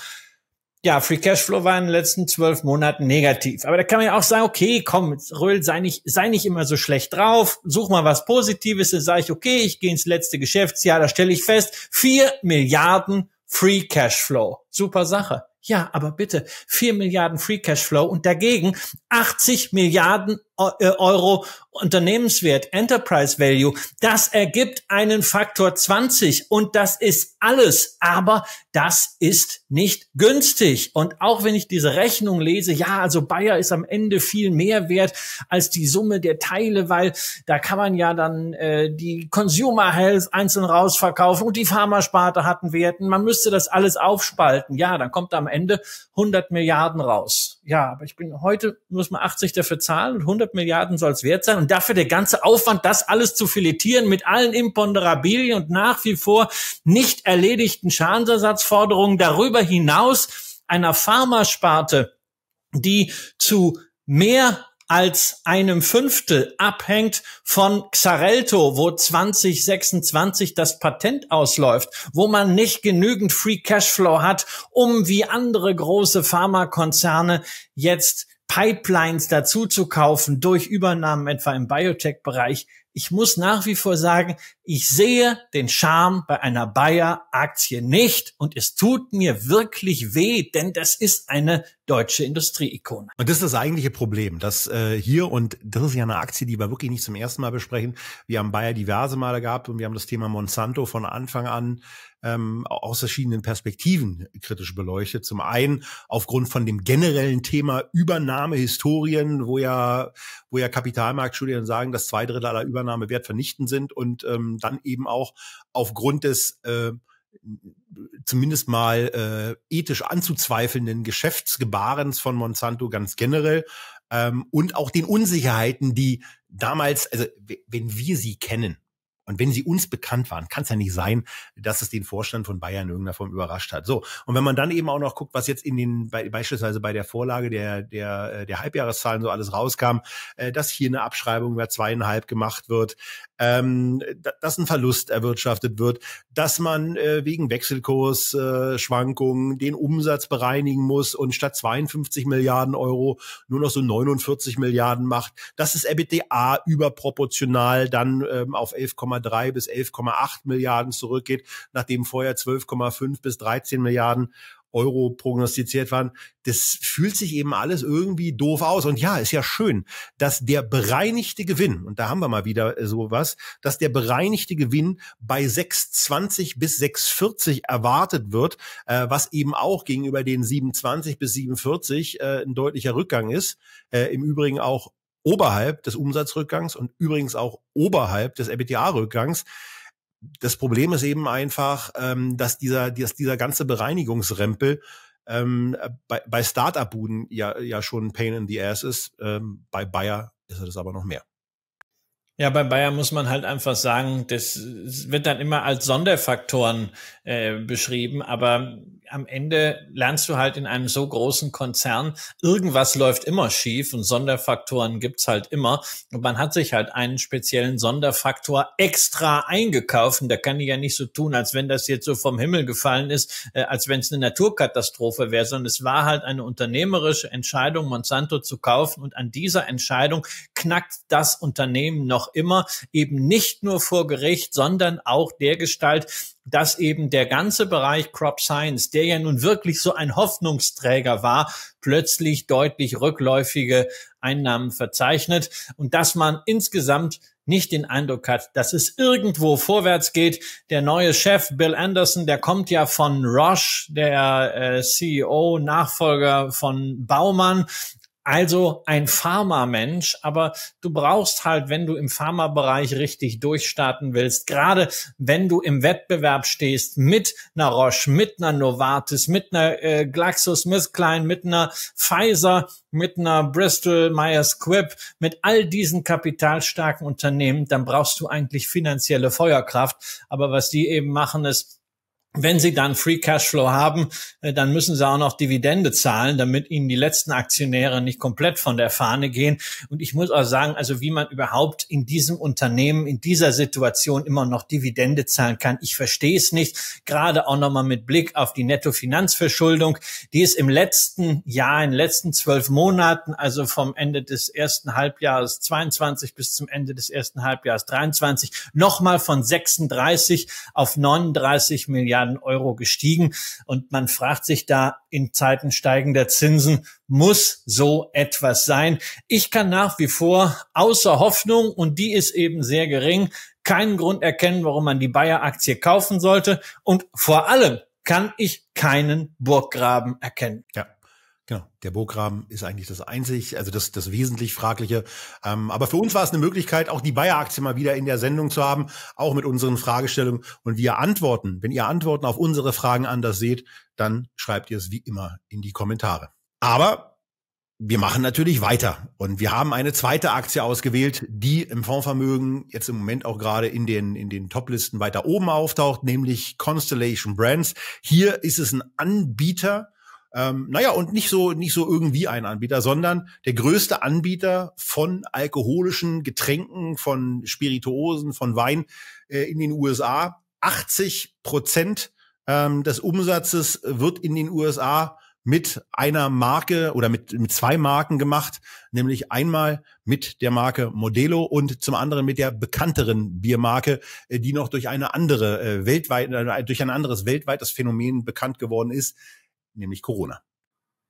Ja, Free Cashflow war in den letzten zwölf Monaten negativ. Aber da kann man ja auch sagen, okay, komm, Röhl, sei nicht, sei nicht immer so schlecht drauf, such mal was Positives. Dann sage ich, okay, ich gehe ins letzte Geschäftsjahr, da stelle ich fest, vier Milliarden Free Cashflow. Super Sache. Ja, aber bitte, 4 Milliarden Free Cashflow und dagegen 80 Milliarden äh, Euro Unternehmenswert, Enterprise Value. Das ergibt einen Faktor 20 und das ist alles. Aber das ist nicht günstig. Und auch wenn ich diese Rechnung lese, ja, also Bayer ist am Ende viel mehr wert als die Summe der Teile, weil da kann man ja dann äh, die Consumer Health einzeln rausverkaufen und die Pharmasparte hat einen Wert. Man müsste das alles aufspalten. Ja, dann kommt am Ende Ende 100 Milliarden raus. Ja, aber ich bin heute, muss man 80 dafür zahlen und 100 Milliarden soll es wert sein. Und dafür der ganze Aufwand, das alles zu filetieren mit allen Imponderabilien und nach wie vor nicht erledigten Schadensersatzforderungen darüber hinaus einer Pharmasparte, die zu mehr als einem Fünftel abhängt von Xarelto, wo 2026 das Patent ausläuft, wo man nicht genügend Free Cashflow hat, um wie andere große Pharmakonzerne jetzt Pipelines dazu zu kaufen durch Übernahmen etwa im Biotech-Bereich, ich muss nach wie vor sagen, ich sehe den Charme bei einer Bayer-Aktie nicht und es tut mir wirklich weh, denn das ist eine deutsche Industrieikone. Und das ist das eigentliche Problem, dass äh, hier, und das ist ja eine Aktie, die wir wirklich nicht zum ersten Mal besprechen, wir haben Bayer diverse Male gehabt und wir haben das Thema Monsanto von Anfang an ähm, aus verschiedenen Perspektiven kritisch beleuchtet. Zum einen aufgrund von dem generellen Thema Übernahmehistorien, wo ja, wo ja Kapitalmarktstudien sagen, dass zwei Drittel aller Übernahme wertvernichtend sind und ähm, dann eben auch aufgrund des äh, zumindest mal äh, ethisch anzuzweifelnden Geschäftsgebarens von Monsanto ganz generell ähm, und auch den Unsicherheiten, die damals, also wenn wir sie kennen, und wenn sie uns bekannt waren, kann es ja nicht sein, dass es den Vorstand von Bayern in irgendeiner Form überrascht hat. So, und wenn man dann eben auch noch guckt, was jetzt in den beispielsweise bei der Vorlage der der äh, der Halbjahreszahlen so alles rauskam, äh, dass hier eine Abschreibung über zweieinhalb gemacht wird, ähm, dass ein Verlust erwirtschaftet wird, dass man äh, wegen Wechselkursschwankungen äh, den Umsatz bereinigen muss und statt 52 Milliarden Euro nur noch so 49 Milliarden macht, dass das EBITDA überproportional dann ähm, auf 11, 11,3 bis 11,8 Milliarden zurückgeht, nachdem vorher 12,5 bis 13 Milliarden Euro prognostiziert waren. Das fühlt sich eben alles irgendwie doof aus. Und ja, ist ja schön, dass der bereinigte Gewinn, und da haben wir mal wieder äh, sowas, dass der bereinigte Gewinn bei 6,20 bis 6,40 erwartet wird, äh, was eben auch gegenüber den 7,20 bis 7,40 äh, ein deutlicher Rückgang ist. Äh, Im Übrigen auch oberhalb des Umsatzrückgangs und übrigens auch oberhalb des EBITDA-Rückgangs. Das Problem ist eben einfach, ähm, dass dieser, dass dieser ganze Bereinigungsrempel ähm, bei, bei Start-up-Buden ja, ja schon Pain in the Ass ist. Ähm, bei Bayer ist es aber noch mehr. Ja, bei Bayern muss man halt einfach sagen, das wird dann immer als Sonderfaktoren äh, beschrieben, aber am Ende lernst du halt in einem so großen Konzern, irgendwas läuft immer schief und Sonderfaktoren gibt's halt immer. Und man hat sich halt einen speziellen Sonderfaktor extra eingekauft. Und da kann ich ja nicht so tun, als wenn das jetzt so vom Himmel gefallen ist, äh, als wenn es eine Naturkatastrophe wäre, sondern es war halt eine unternehmerische Entscheidung, Monsanto zu kaufen. Und an dieser Entscheidung knackt das Unternehmen noch immer eben nicht nur vor Gericht, sondern auch der Gestalt, dass eben der ganze Bereich Crop Science, der ja nun wirklich so ein Hoffnungsträger war, plötzlich deutlich rückläufige Einnahmen verzeichnet und dass man insgesamt nicht den Eindruck hat, dass es irgendwo vorwärts geht. Der neue Chef Bill Anderson, der kommt ja von Roche, der äh, CEO, Nachfolger von Baumann. Also ein Pharma-Mensch, aber du brauchst halt, wenn du im Pharma-Bereich richtig durchstarten willst, gerade wenn du im Wettbewerb stehst mit einer Roche, mit einer Novartis, mit einer äh, GlaxoSmithKline, mit einer Pfizer, mit einer Bristol Myers Squibb, mit all diesen kapitalstarken Unternehmen, dann brauchst du eigentlich finanzielle Feuerkraft. Aber was die eben machen ist, wenn sie dann Free Cashflow haben, äh, dann müssen sie auch noch Dividende zahlen, damit ihnen die letzten Aktionäre nicht komplett von der Fahne gehen. Und ich muss auch sagen, also wie man überhaupt in diesem Unternehmen, in dieser Situation immer noch Dividende zahlen kann, ich verstehe es nicht. Gerade auch nochmal mit Blick auf die Nettofinanzverschuldung, die ist im letzten Jahr, in den letzten zwölf Monaten, also vom Ende des ersten Halbjahres 22 bis zum Ende des ersten Halbjahres 23, nochmal von 36 auf 39 Milliarden Milliarden Euro gestiegen. Und man fragt sich da in Zeiten steigender Zinsen, muss so etwas sein? Ich kann nach wie vor außer Hoffnung, und die ist eben sehr gering, keinen Grund erkennen, warum man die Bayer-Aktie kaufen sollte. Und vor allem kann ich keinen Burggraben erkennen. Ja. Genau, der Burggraben ist eigentlich das einzig, also das, das wesentlich Fragliche. Ähm, aber für uns war es eine Möglichkeit, auch die Bayer-Aktie mal wieder in der Sendung zu haben, auch mit unseren Fragestellungen und wir antworten. Wenn ihr Antworten auf unsere Fragen anders seht, dann schreibt ihr es wie immer in die Kommentare. Aber wir machen natürlich weiter und wir haben eine zweite Aktie ausgewählt, die im Fondsvermögen jetzt im Moment auch gerade in den in den Toplisten weiter oben auftaucht, nämlich Constellation Brands. Hier ist es ein Anbieter ähm, naja, und nicht so, nicht so irgendwie ein Anbieter, sondern der größte Anbieter von alkoholischen Getränken, von Spirituosen, von Wein äh, in den USA. 80 Prozent ähm, des Umsatzes wird in den USA mit einer Marke oder mit, mit zwei Marken gemacht, nämlich einmal mit der Marke Modelo und zum anderen mit der bekannteren Biermarke, äh, die noch durch eine andere äh, weltweit, äh, durch ein anderes weltweites Phänomen bekannt geworden ist, nämlich Corona.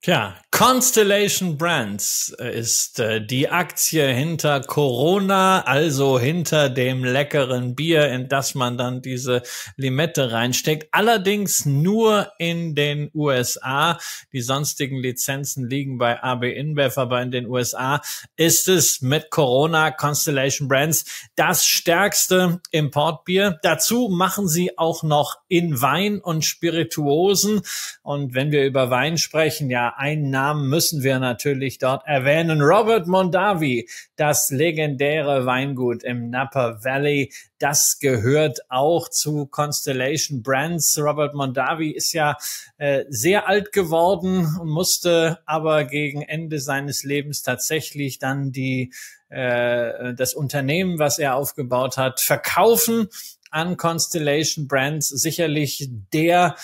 Tja, Constellation Brands äh, ist äh, die Aktie hinter Corona, also hinter dem leckeren Bier, in das man dann diese Limette reinsteckt. Allerdings nur in den USA. Die sonstigen Lizenzen liegen bei AB InBev, aber in den USA ist es mit Corona Constellation Brands das stärkste Importbier. Dazu machen sie auch noch in Wein und Spirituosen. Und wenn wir über Wein sprechen, ja, einen Namen müssen wir natürlich dort erwähnen. Robert Mondavi, das legendäre Weingut im Napa Valley, das gehört auch zu Constellation Brands. Robert Mondavi ist ja äh, sehr alt geworden musste aber gegen Ende seines Lebens tatsächlich dann die äh, das Unternehmen, was er aufgebaut hat, verkaufen an Constellation Brands. Sicherlich der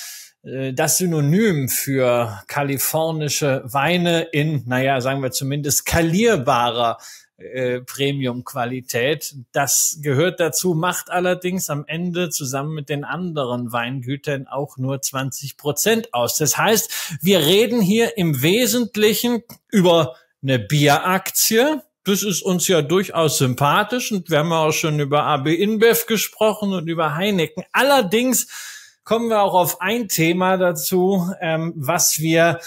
äh, das Synonym für kalifornische Weine in, naja, sagen wir zumindest skalierbarer äh, Premium-Qualität. Das gehört dazu, macht allerdings am Ende zusammen mit den anderen Weingütern auch nur 20 Prozent aus. Das heißt, wir reden hier im Wesentlichen über eine Bieraktie, das ist uns ja durchaus sympathisch und wir haben ja auch schon über AB InBev gesprochen und über Heineken. Allerdings kommen wir auch auf ein Thema dazu, ähm, was wir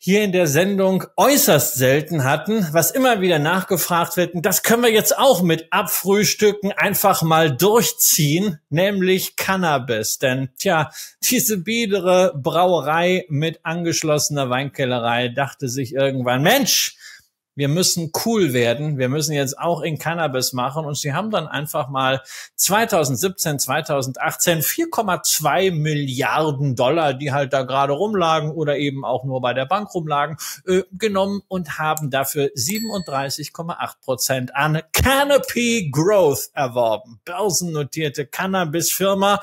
hier in der Sendung äußerst selten hatten, was immer wieder nachgefragt wird. Und das können wir jetzt auch mit Abfrühstücken einfach mal durchziehen, nämlich Cannabis. Denn tja, diese biedere Brauerei mit angeschlossener Weinkellerei dachte sich irgendwann, Mensch, wir müssen cool werden, wir müssen jetzt auch in Cannabis machen. Und sie haben dann einfach mal 2017, 2018 4,2 Milliarden Dollar, die halt da gerade rumlagen oder eben auch nur bei der Bank rumlagen, äh, genommen und haben dafür 37,8 Prozent an Canopy Growth erworben. Börsennotierte Cannabis-Firma.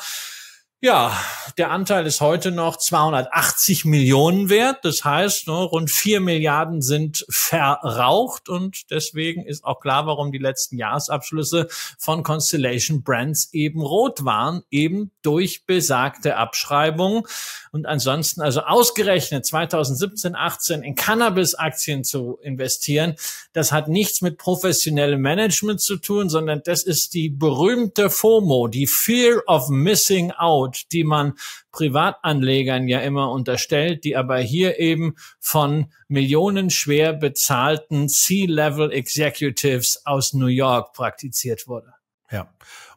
Ja, der Anteil ist heute noch 280 Millionen wert. Das heißt, ne, rund vier Milliarden sind verraucht und deswegen ist auch klar, warum die letzten Jahresabschlüsse von Constellation Brands eben rot waren, eben durch besagte Abschreibung. Und ansonsten, also ausgerechnet 2017, 18 in Cannabis-Aktien zu investieren, das hat nichts mit professionellem Management zu tun, sondern das ist die berühmte FOMO, die Fear of Missing Out, die man Privatanlegern ja immer unterstellt, die aber hier eben von millionenschwer bezahlten C-Level Executives aus New York praktiziert wurde. Ja.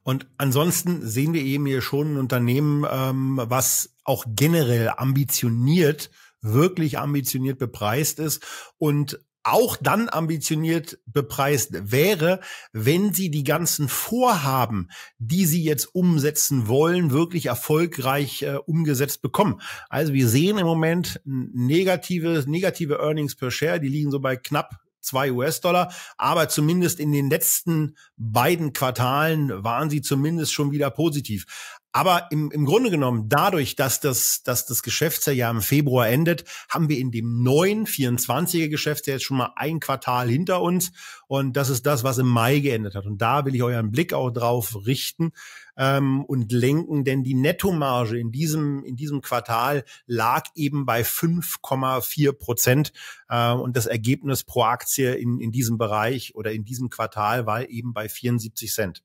Und ansonsten sehen wir eben hier schon ein Unternehmen, ähm, was auch generell ambitioniert, wirklich ambitioniert bepreist ist und auch dann ambitioniert bepreist wäre, wenn sie die ganzen Vorhaben, die sie jetzt umsetzen wollen, wirklich erfolgreich äh, umgesetzt bekommen. Also wir sehen im Moment negative, negative Earnings per Share, die liegen so bei knapp zwei US-Dollar. Aber zumindest in den letzten beiden Quartalen waren sie zumindest schon wieder positiv. Aber im, im Grunde genommen, dadurch, dass das, dass das Geschäftsjahr im Februar endet, haben wir in dem neuen 24er Geschäftsjahr jetzt schon mal ein Quartal hinter uns. Und das ist das, was im Mai geendet hat. Und da will ich euren Blick auch drauf richten ähm, und lenken, denn die Nettomarge in diesem, in diesem Quartal lag eben bei 5,4 Prozent. Äh, und das Ergebnis pro Aktie in, in diesem Bereich oder in diesem Quartal war eben bei 74 Cent.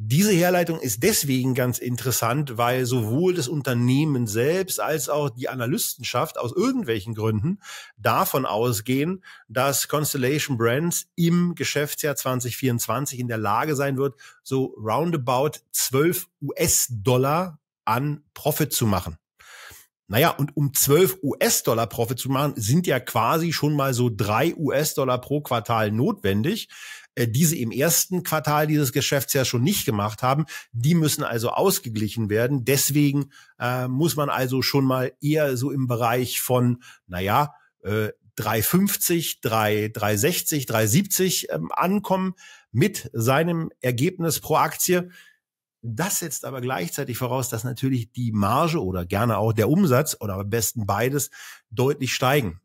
Diese Herleitung ist deswegen ganz interessant, weil sowohl das Unternehmen selbst als auch die Analystenschaft aus irgendwelchen Gründen davon ausgehen, dass Constellation Brands im Geschäftsjahr 2024 in der Lage sein wird, so roundabout 12 US-Dollar an Profit zu machen. Naja, und um 12 US-Dollar Profit zu machen, sind ja quasi schon mal so drei US-Dollar pro Quartal notwendig. Äh, diese im ersten Quartal dieses Geschäftsjahres schon nicht gemacht haben. Die müssen also ausgeglichen werden. Deswegen äh, muss man also schon mal eher so im Bereich von, naja, äh, 350, 3, 360, 370 ähm, ankommen mit seinem Ergebnis pro Aktie. Das setzt aber gleichzeitig voraus, dass natürlich die Marge oder gerne auch der Umsatz oder am besten beides deutlich steigen.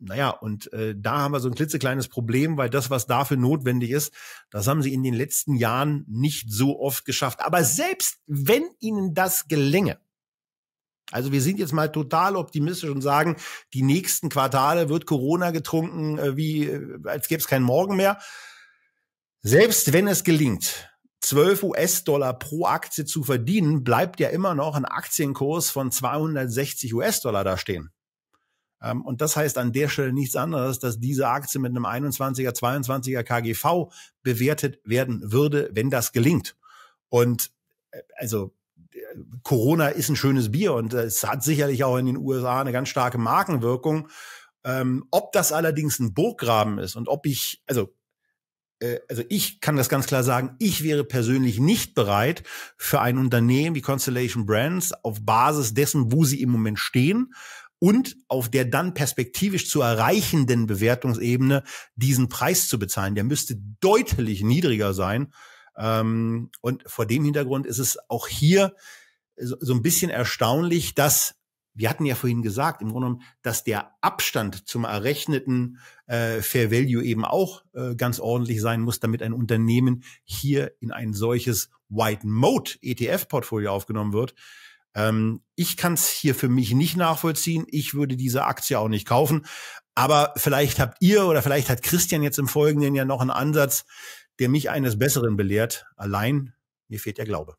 Naja, und äh, da haben wir so ein klitzekleines Problem, weil das, was dafür notwendig ist, das haben sie in den letzten Jahren nicht so oft geschafft. Aber selbst wenn ihnen das gelänge, also wir sind jetzt mal total optimistisch und sagen, die nächsten Quartale wird Corona getrunken, äh, wie äh, als gäbe es keinen Morgen mehr. Selbst wenn es gelingt, 12 US-Dollar pro Aktie zu verdienen, bleibt ja immer noch ein Aktienkurs von 260 US-Dollar da stehen. Ähm, und das heißt an der Stelle nichts anderes, dass diese Aktie mit einem 21er, 22er KGV bewertet werden würde, wenn das gelingt. Und äh, also Corona ist ein schönes Bier und äh, es hat sicherlich auch in den USA eine ganz starke Markenwirkung. Ähm, ob das allerdings ein Burggraben ist und ob ich, also äh, also ich kann das ganz klar sagen, ich wäre persönlich nicht bereit für ein Unternehmen wie Constellation Brands auf Basis dessen, wo sie im Moment stehen, und auf der dann perspektivisch zu erreichenden Bewertungsebene diesen Preis zu bezahlen. Der müsste deutlich niedriger sein. Ähm, und vor dem Hintergrund ist es auch hier so, ein bisschen erstaunlich, dass wir hatten ja vorhin gesagt, im Grunde genommen, dass der Abstand zum errechneten äh, Fair Value eben auch äh, ganz ordentlich sein muss, damit ein Unternehmen hier in ein solches White Mode ETF-Portfolio aufgenommen wird. Ähm, ich kann es hier für mich nicht nachvollziehen. Ich würde diese Aktie auch nicht kaufen. Aber vielleicht habt ihr oder vielleicht hat Christian jetzt im Folgenden ja noch einen Ansatz, der mich eines Besseren belehrt. Allein mir fehlt der Glaube.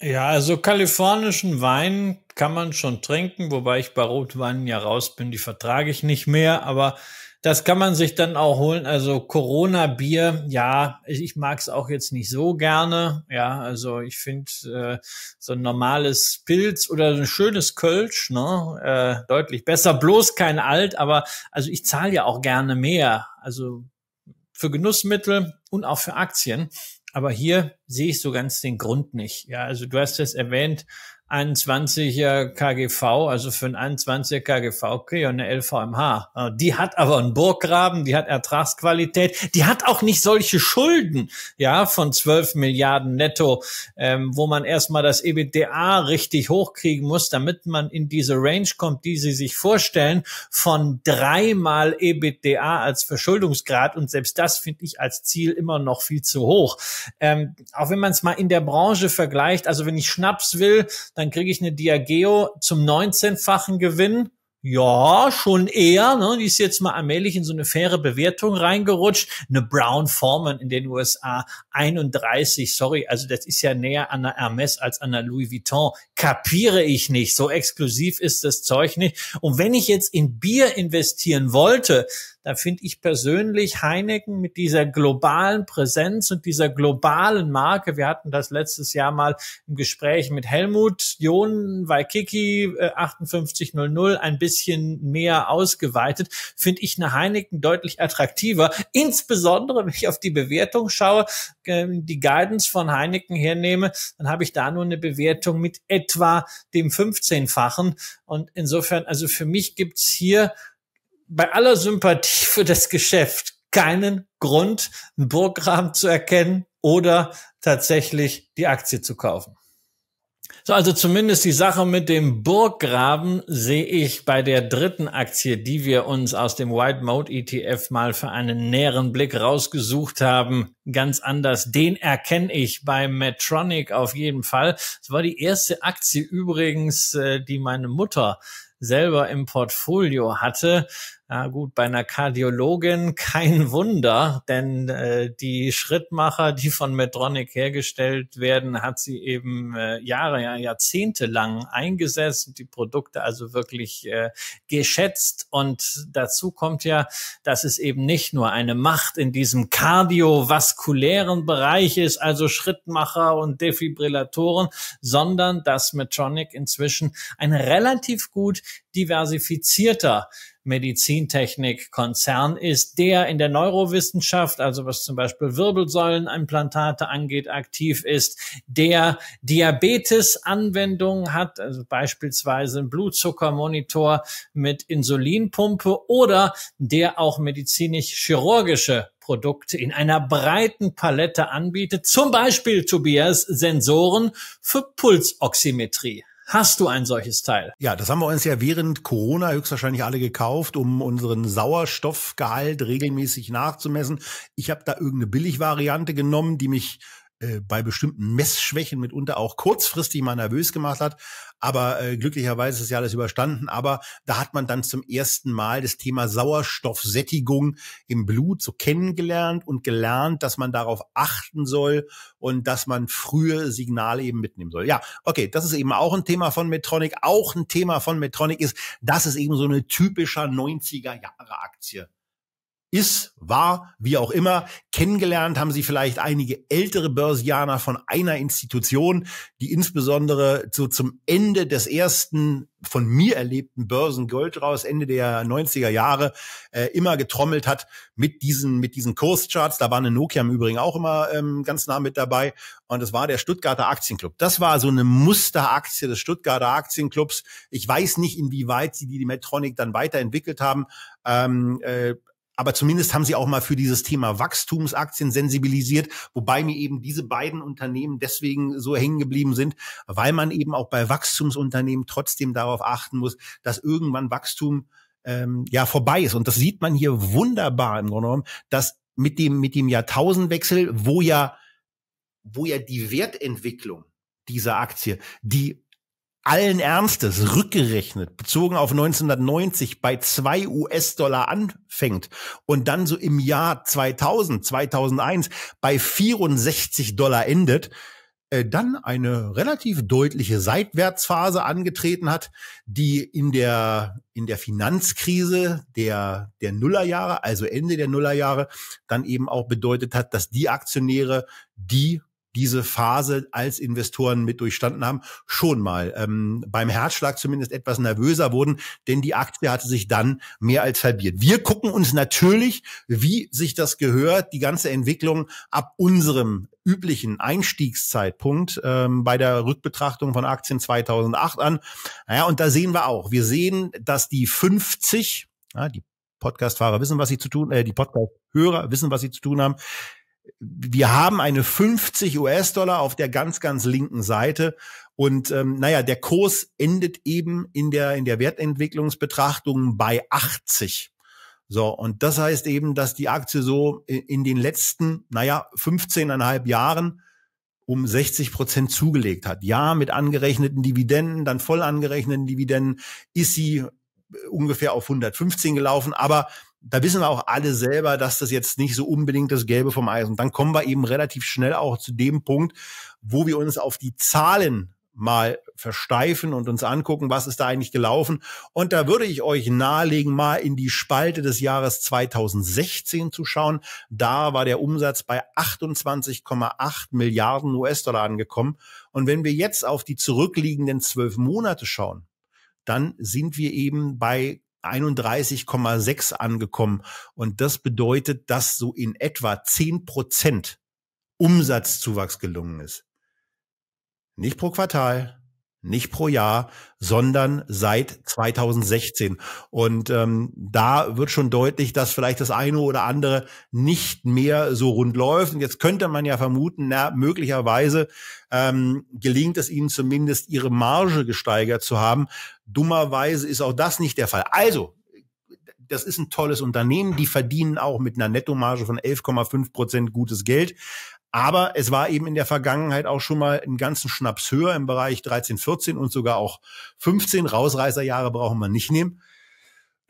Ja, also kalifornischen Wein kann man schon trinken, wobei ich bei Rotweinen ja raus bin, die vertrage ich nicht mehr. Aber das kann man sich dann auch holen. Also Corona-Bier, ja, ich mag es auch jetzt nicht so gerne. Ja, also ich finde äh, so ein normales Pilz oder so ein schönes Kölsch, ne, äh, deutlich besser. Bloß kein Alt, aber also ich zahle ja auch gerne mehr. Also für Genussmittel und auch für Aktien. Aber hier sehe ich so ganz den Grund nicht. Ja, also du hast es erwähnt, 21er KGV, also für ein 21er KGV kriege ich eine LVMH. Äh, die hat aber einen Burggraben, die hat Ertragsqualität, die hat auch nicht solche Schulden, ja, von 12 Milliarden netto, ähm, wo man erstmal das EBDA richtig hochkriegen muss, damit man in diese Range kommt, die sie sich vorstellen, von dreimal EBDA als Verschuldungsgrad. Und selbst das finde ich als Ziel immer noch viel zu hoch. Ähm, auch wenn man es mal in der Branche vergleicht, also wenn ich Schnaps will, dann dann kriege ich eine Diageo zum 19-fachen Gewinn. Ja, schon eher. Ne? Die ist jetzt mal allmählich in so eine faire Bewertung reingerutscht. Eine Brown Foreman in den USA 31. Sorry, also das ist ja näher an der Hermes als an der Louis Vuitton. Kapiere ich nicht. So exklusiv ist das Zeug nicht. Und wenn ich jetzt in Bier investieren wollte, da finde ich persönlich Heineken mit dieser globalen Präsenz und dieser globalen Marke. Wir hatten das letztes Jahr mal im Gespräch mit Helmut John Waikiki 5800 äh, ein bisschen mehr ausgeweitet. Finde ich eine Heineken deutlich attraktiver. Insbesondere, wenn ich auf die Bewertung schaue, ähm, die Guidance von Heineken hernehme, dann habe ich da nur eine Bewertung mit etwa dem 15-fachen. Und insofern, also für mich gibt's hier bei aller Sympathie für das Geschäft keinen Grund, einen Burggraben zu erkennen oder tatsächlich die Aktie zu kaufen. So, also zumindest die Sache mit dem Burggraben sehe ich bei der dritten Aktie, die wir uns aus dem White Mode ETF mal für einen näheren Blick rausgesucht haben, ganz anders. Den erkenne ich bei Medtronic auf jeden Fall. Es war die erste Aktie übrigens, äh, die meine Mutter selber im Portfolio hatte. Ja gut, bei einer Kardiologin kein Wunder, denn äh, die Schrittmacher, die von Medtronic hergestellt werden, hat sie eben äh, Jahre, ja, Jahrzehnte lang eingesetzt und die Produkte also wirklich äh, geschätzt. Und dazu kommt ja, dass es eben nicht nur eine Macht in diesem kardiovaskulären Bereich ist, also Schrittmacher und Defibrillatoren, sondern dass Medtronic inzwischen ein relativ gut diversifizierter Medizintechnikkonzern ist, der in der Neurowissenschaft, also was zum Beispiel Wirbelsäulenimplantate angeht, aktiv ist, der Diabetes-Anwendungen hat, also beispielsweise einen Blutzuckermonitor mit Insulinpumpe oder der auch medizinisch-chirurgische Produkte in einer breiten Palette anbietet, zum Beispiel Tobias Sensoren für Pulsoximetrie hast du ein solches Teil. Ja, das haben wir uns ja während Corona höchstwahrscheinlich alle gekauft, um unseren Sauerstoffgehalt regelmäßig nachzumessen. Ich habe da irgendeine Billigvariante genommen, die mich äh, bei bestimmten Messschwächen mitunter auch kurzfristig mal nervös gemacht hat. Aber äh, glücklicherweise ist ja alles überstanden. Aber da hat man dann zum ersten Mal das Thema Sauerstoffsättigung im Blut so kennengelernt und gelernt, dass man darauf achten soll und dass man frühe Signale eben mitnehmen soll. Ja, okay, das ist eben auch ein Thema von Medtronic. Auch ein Thema von Medtronic ist, dass es eben so eine typischer 90er Jahre Aktie ist, war, wie auch immer. Kennengelernt haben sie vielleicht einige ältere Börsianer von einer Institution, die insbesondere so zum Ende des ersten von mir erlebten Börsengoldraus Ende der 90er Jahre äh, immer getrommelt hat mit diesen mit diesen Kurscharts. Da war eine Nokia im Übrigen auch immer ähm, ganz nah mit dabei und das war der Stuttgarter Aktienclub. Das war so eine Musteraktie des Stuttgarter Aktienclubs. Ich weiß nicht, inwieweit sie die, die Medtronic dann weiterentwickelt haben. Ähm, äh, aber zumindest haben sie auch mal für dieses Thema Wachstumsaktien sensibilisiert, wobei mir eben diese beiden Unternehmen deswegen so hängen geblieben sind, weil man eben auch bei Wachstumsunternehmen trotzdem darauf achten muss, dass irgendwann Wachstum ähm, ja vorbei ist. Und das sieht man hier wunderbar im Grunde genommen, dass mit dem, mit dem Jahrtausendwechsel, wo ja, wo ja die Wertentwicklung dieser Aktie, die allen Ernstes rückgerechnet, bezogen auf 1990 bei zwei US-Dollar anfängt und dann so im Jahr 2000, 2001 bei 64 Dollar endet, äh, dann eine relativ deutliche Seitwärtsphase angetreten hat, die in der, in der Finanzkrise der, der Nullerjahre, also Ende der Nullerjahre, dann eben auch bedeutet hat, dass die Aktionäre, die diese Phase als Investoren mit durchstanden haben, schon mal ähm, beim Herzschlag zumindest etwas nervöser wurden, denn die Aktie hatte sich dann mehr als halbiert. Wir gucken uns natürlich, wie sich das gehört, die ganze Entwicklung ab unserem üblichen Einstiegszeitpunkt ähm, bei der Rückbetrachtung von Aktien 2008 an. Naja, und da sehen wir auch, wir sehen, dass die 50, ja, die Podcast-Fahrer wissen, was sie zu tun, äh, die Podcast-Hörer wissen, was sie zu tun haben, wir haben eine 50 US-Dollar auf der ganz, ganz linken Seite. Und ähm, naja, der Kurs endet eben in der, in der Wertentwicklungsbetrachtung bei 80. So, und das heißt eben, dass die Aktie so in den letzten, naja, 15,5 Jahren um 60 Prozent zugelegt hat. Ja, mit angerechneten Dividenden, dann voll angerechneten Dividenden ist sie äh, ungefähr auf 115 gelaufen, aber da wissen wir auch alle selber, dass das jetzt nicht so unbedingt das Gelbe vom Eis. Und dann kommen wir eben relativ schnell auch zu dem Punkt, wo wir uns auf die Zahlen mal versteifen und uns angucken, was ist da eigentlich gelaufen. Und da würde ich euch nahelegen, mal in die Spalte des Jahres 2016 zu schauen. Da war der Umsatz bei 28,8 Milliarden US-Dollar angekommen. Und wenn wir jetzt auf die zurückliegenden zwölf Monate schauen, dann sind wir eben bei 31,6 angekommen. Und das bedeutet, dass so in etwa 10 Prozent Umsatzzuwachs gelungen ist. Nicht pro Quartal, nicht pro Jahr, sondern seit 2016. Und ähm, da wird schon deutlich, dass vielleicht das eine oder andere nicht mehr so rund läuft. Und jetzt könnte man ja vermuten, na, möglicherweise ähm, gelingt es ihnen zumindest, ihre Marge gesteigert zu haben. Dummerweise ist auch das nicht der Fall. Also, das ist ein tolles Unternehmen. Die verdienen auch mit einer Nettomarge von 11,5 Prozent gutes Geld. Aber es war eben in der Vergangenheit auch schon mal einen ganzen Schnaps höher im Bereich 13, 14 und sogar auch 15. Rausreißerjahre brauchen wir nicht nehmen.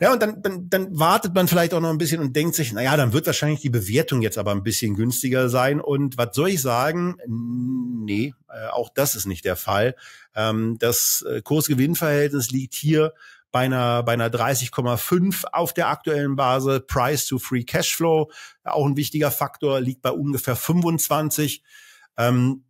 Ja, und dann, dann, dann wartet man vielleicht auch noch ein bisschen und denkt sich, na ja dann wird wahrscheinlich die Bewertung jetzt aber ein bisschen günstiger sein. Und was soll ich sagen? Nee, äh, auch das ist nicht der Fall. Ähm, das äh, Kursgewinnverhältnis liegt hier bei einer, bei einer 30,5 auf der aktuellen Base. Price to Free Cashflow, auch ein wichtiger Faktor, liegt bei ungefähr 25. Ähm,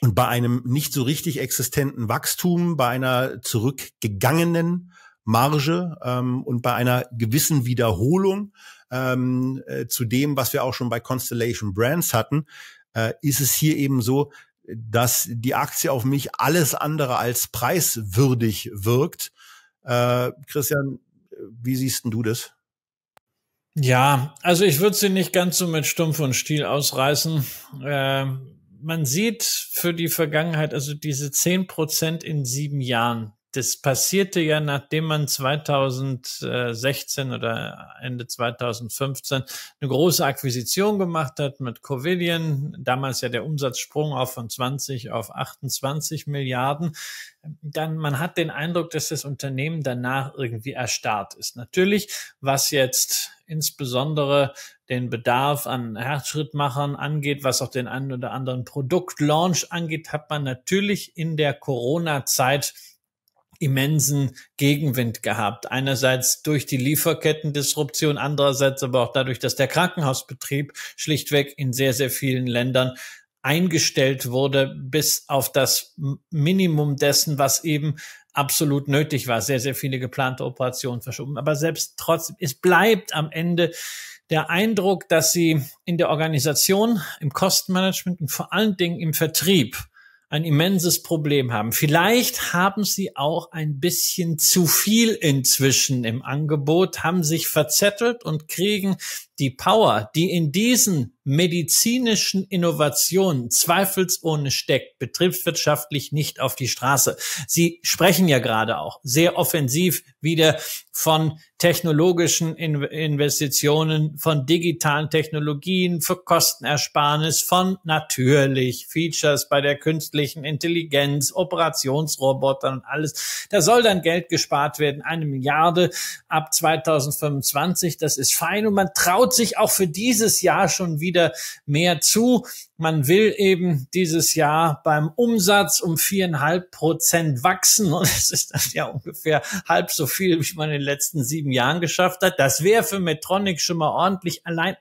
und bei einem nicht so richtig existenten Wachstum, bei einer zurückgegangenen Marge ähm, und bei einer gewissen Wiederholung ähm, äh, zu dem, was wir auch schon bei Constellation Brands hatten, äh, ist es hier eben so, dass die Aktie auf mich alles andere als preiswürdig wirkt. Äh, Christian, wie siehst denn du das? Ja, also ich würde sie nicht ganz so mit Stumpf und Stiel ausreißen. Äh, man sieht für die Vergangenheit, also diese zehn Prozent in sieben Jahren, das passierte ja, nachdem man 2016 oder Ende 2015 eine große Akquisition gemacht hat mit Covillian. Damals ja der Umsatzsprung auch von 20 auf 28 Milliarden. Dann man hat den Eindruck, dass das Unternehmen danach irgendwie erstarrt ist. Natürlich, was jetzt insbesondere den Bedarf an Herzschrittmachern angeht, was auch den einen oder anderen Produktlaunch angeht, hat man natürlich in der Corona-Zeit immensen Gegenwind gehabt. Einerseits durch die Lieferkettendisruption, andererseits aber auch dadurch, dass der Krankenhausbetrieb schlichtweg in sehr, sehr vielen Ländern eingestellt wurde, bis auf das Minimum dessen, was eben absolut nötig war. Sehr, sehr viele geplante Operationen verschoben. Aber selbst trotzdem, es bleibt am Ende der Eindruck, dass sie in der Organisation, im Kostenmanagement und vor allen Dingen im Vertrieb ein immenses Problem haben. Vielleicht haben sie auch ein bisschen zu viel inzwischen im Angebot, haben sich verzettelt und kriegen die Power, die in diesen medizinischen Innovationen zweifelsohne steckt, betriebswirtschaftlich nicht auf die Straße. Sie sprechen ja gerade auch sehr offensiv wieder von technologischen Investitionen, von digitalen Technologien, für Kostenersparnis, von natürlich Features bei der künstlichen Intelligenz, Operationsrobotern und alles. Da soll dann Geld gespart werden, eine Milliarde ab 2025. Das ist fein und man traut traut sich auch für dieses Jahr schon wieder mehr zu. Man will eben dieses Jahr beim Umsatz um viereinhalb Prozent wachsen und es ist dann ja ungefähr halb so viel, wie man in den letzten sieben Jahren geschafft hat. Das wäre für Metronic schon mal ordentlich. Allein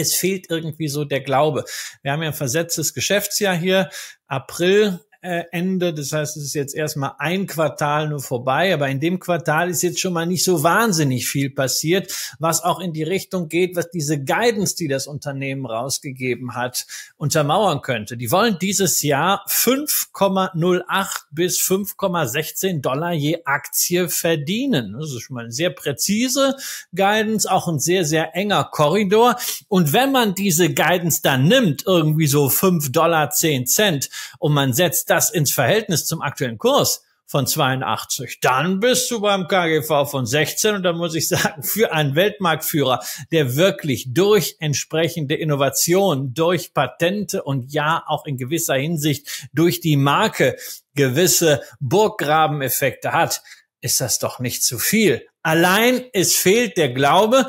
es fehlt irgendwie so der Glaube. Wir haben ja ein versetztes Geschäftsjahr hier, April äh, Ende. Das heißt, es ist jetzt erstmal ein Quartal nur vorbei, aber in dem Quartal ist jetzt schon mal nicht so wahnsinnig viel passiert, was auch in die Richtung geht, was diese Guidance, die das Unternehmen rausgegeben hat, untermauern könnte. Die wollen dieses Jahr 5,08 bis 5,16 Dollar je Aktie verdienen. Das ist schon mal eine sehr präzise Guidance, auch ein sehr, sehr enger Korridor. Und wenn man diese Guidance dann nimmt, irgendwie so 5 Dollar 10 Cent und man setzt setzt das ins Verhältnis zum aktuellen Kurs von 82, dann bist du beim KGV von 16 und dann muss ich sagen, für einen Weltmarktführer, der wirklich durch entsprechende Innovation, durch Patente und ja auch in gewisser Hinsicht durch die Marke gewisse Burggrabeneffekte hat, ist das doch nicht zu viel. Allein es fehlt der Glaube.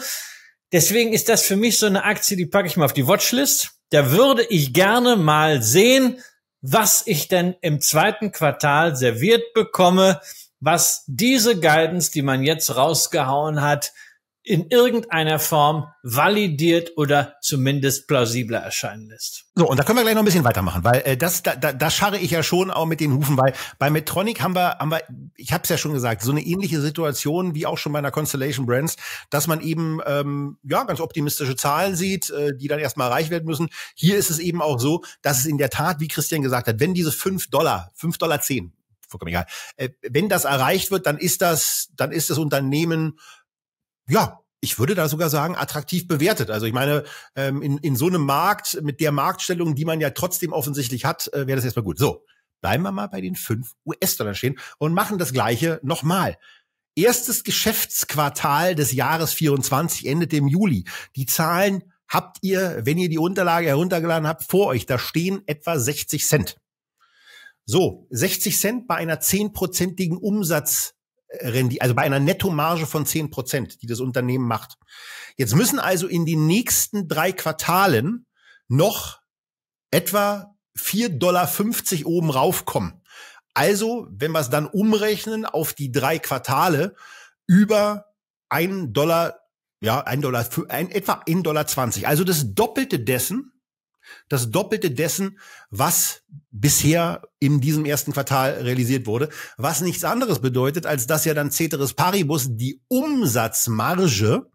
Deswegen ist das für mich so eine Aktie, die packe ich mal auf die Watchlist. Da würde ich gerne mal sehen, was ich denn im zweiten Quartal serviert bekomme, was diese Guidance, die man jetzt rausgehauen hat, in irgendeiner Form validiert oder zumindest plausibler erscheinen lässt. So, und da können wir gleich noch ein bisschen weitermachen, weil äh, das da, da, da scharre ich ja schon auch mit den Hufen, weil bei Metronic haben wir, haben wir ich habe es ja schon gesagt, so eine ähnliche Situation wie auch schon bei einer Constellation Brands, dass man eben ähm, ja ganz optimistische Zahlen sieht, äh, die dann erstmal erreicht werden müssen. Hier ist es eben auch so, dass es in der Tat, wie Christian gesagt hat, wenn diese fünf Dollar, fünf Dollar zehn, vollkommen egal, äh, wenn das erreicht wird, dann ist das, dann ist das Unternehmen ja, ich würde da sogar sagen, attraktiv bewertet. Also ich meine, ähm, in, in so einem Markt, mit der Marktstellung, die man ja trotzdem offensichtlich hat, äh, wäre das erstmal gut. So, bleiben wir mal bei den fünf US-Dollar stehen und machen das gleiche nochmal. Erstes Geschäftsquartal des Jahres 24 endet im Juli. Die Zahlen habt ihr, wenn ihr die Unterlage heruntergeladen habt, vor euch. Da stehen etwa 60 Cent. So, 60 Cent bei einer zehnprozentigen Umsatz Rendi also bei einer Nettomarge von zehn Prozent, die das Unternehmen macht. Jetzt müssen also in den nächsten drei Quartalen noch etwa 4,50 Dollar oben raufkommen. Also, wenn wir es dann umrechnen auf die drei Quartale, über ein Dollar, ja, ein Dollar, ein, etwa ein Dollar. zwanzig. Also das Doppelte dessen, das Doppelte dessen, was bisher in diesem ersten Quartal realisiert wurde. Was nichts anderes bedeutet, als dass ja dann Ceteris Paribus die Umsatzmarge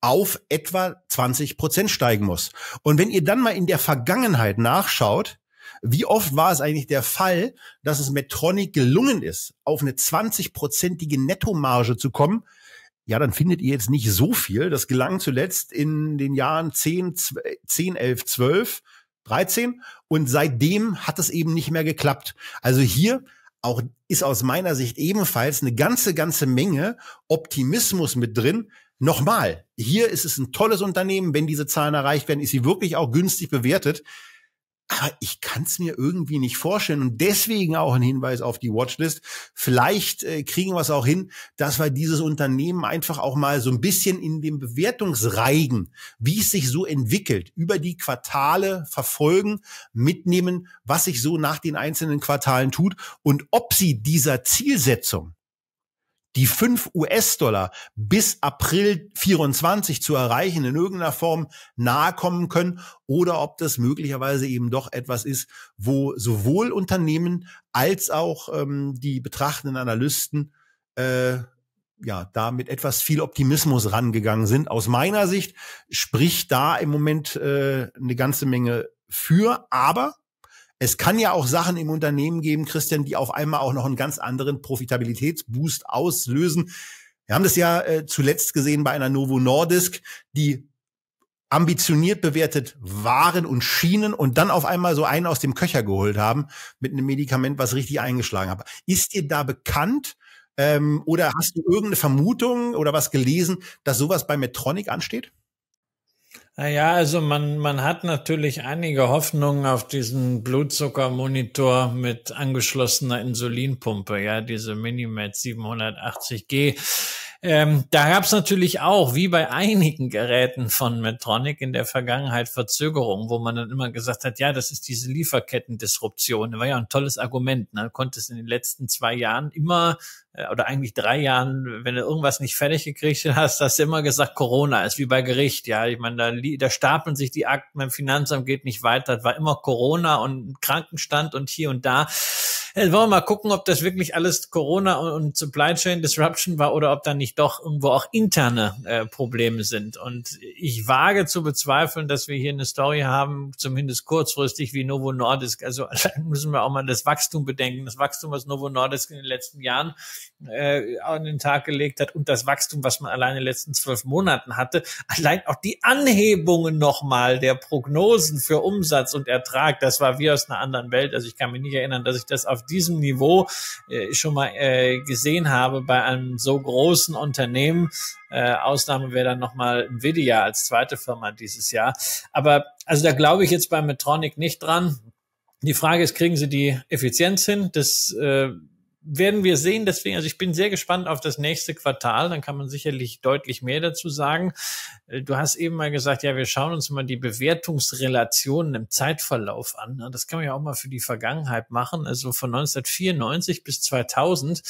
auf etwa 20 Prozent steigen muss. Und wenn ihr dann mal in der Vergangenheit nachschaut, wie oft war es eigentlich der Fall, dass es Metronic gelungen ist, auf eine 20-prozentige Nettomarge zu kommen, ja, dann findet ihr jetzt nicht so viel. Das gelang zuletzt in den Jahren 10, 10 11, 12, 13 und seitdem hat es eben nicht mehr geklappt. Also hier auch ist aus meiner Sicht ebenfalls eine ganze, ganze Menge Optimismus mit drin. Nochmal, hier ist es ein tolles Unternehmen. Wenn diese Zahlen erreicht werden, ist sie wirklich auch günstig bewertet. Aber ich kann es mir irgendwie nicht vorstellen und deswegen auch ein Hinweis auf die Watchlist. Vielleicht äh, kriegen wir es auch hin, dass wir dieses Unternehmen einfach auch mal so ein bisschen in dem Bewertungsreigen, wie es sich so entwickelt, über die Quartale verfolgen, mitnehmen, was sich so nach den einzelnen Quartalen tut und ob sie dieser Zielsetzung die 5 US-Dollar bis April 24 zu erreichen, in irgendeiner Form nahe kommen können oder ob das möglicherweise eben doch etwas ist, wo sowohl Unternehmen als auch ähm, die betrachtenden Analysten äh, ja, da mit etwas viel Optimismus rangegangen sind. Aus meiner Sicht spricht da im Moment äh, eine ganze Menge für, aber es kann ja auch Sachen im Unternehmen geben, Christian, die auf einmal auch noch einen ganz anderen Profitabilitätsboost auslösen. Wir haben das ja äh, zuletzt gesehen bei einer Novo Nordisk, die ambitioniert bewertet Waren und Schienen und dann auf einmal so einen aus dem Köcher geholt haben mit einem Medikament, was richtig eingeschlagen hat. Ist dir da bekannt ähm, oder hast du irgendeine Vermutung oder was gelesen, dass sowas bei Medtronic ansteht? Naja, also man, man hat natürlich einige Hoffnungen auf diesen Blutzuckermonitor mit angeschlossener Insulinpumpe, ja, diese Minimed 780G. Ähm, da gab es natürlich auch, wie bei einigen Geräten von Medtronic in der Vergangenheit, Verzögerungen, wo man dann immer gesagt hat, ja, das ist diese Lieferkettendisruption. Das war ja ein tolles Argument. Ne? Konnte es in den letzten zwei Jahren immer äh, oder eigentlich drei Jahren, wenn du irgendwas nicht fertig gekriegt hast, hast du immer gesagt, Corona ist wie bei Gericht. Ja, ich meine, da, da stapeln sich die Akten beim Finanzamt, geht nicht weiter. Das war immer Corona und Krankenstand und hier und da. Jetzt äh, wollen wir mal gucken, ob das wirklich alles Corona und, und Supply Chain Disruption war oder ob da nicht doch irgendwo auch interne äh, Probleme sind. Und ich wage zu bezweifeln, dass wir hier eine Story haben, zumindest kurzfristig wie Novo Nordisk. Also müssen wir auch mal das Wachstum bedenken, das Wachstum, was Novo Nordisk in den letzten Jahren äh, an den Tag gelegt hat und das Wachstum, was man allein in den letzten zwölf Monaten hatte, allein auch die Anhebungen nochmal der Prognosen für Umsatz und Ertrag, das war wie aus einer anderen Welt. Also ich kann mich nicht erinnern, dass ich das auf diesem Niveau äh, schon mal äh, gesehen habe bei einem so großen Unternehmen. Äh, Ausnahme wäre dann nochmal Nvidia als zweite Firma dieses Jahr. Aber also da glaube ich jetzt bei Metronic nicht dran. Die Frage ist, kriegen sie die Effizienz hin? Das äh, werden wir sehen. Deswegen, also ich bin sehr gespannt auf das nächste Quartal. Dann kann man sicherlich deutlich mehr dazu sagen. Äh, du hast eben mal gesagt, ja, wir schauen uns mal die Bewertungsrelationen im Zeitverlauf an. Ne, das kann man ja auch mal für die Vergangenheit machen. Also von 1994 bis 2000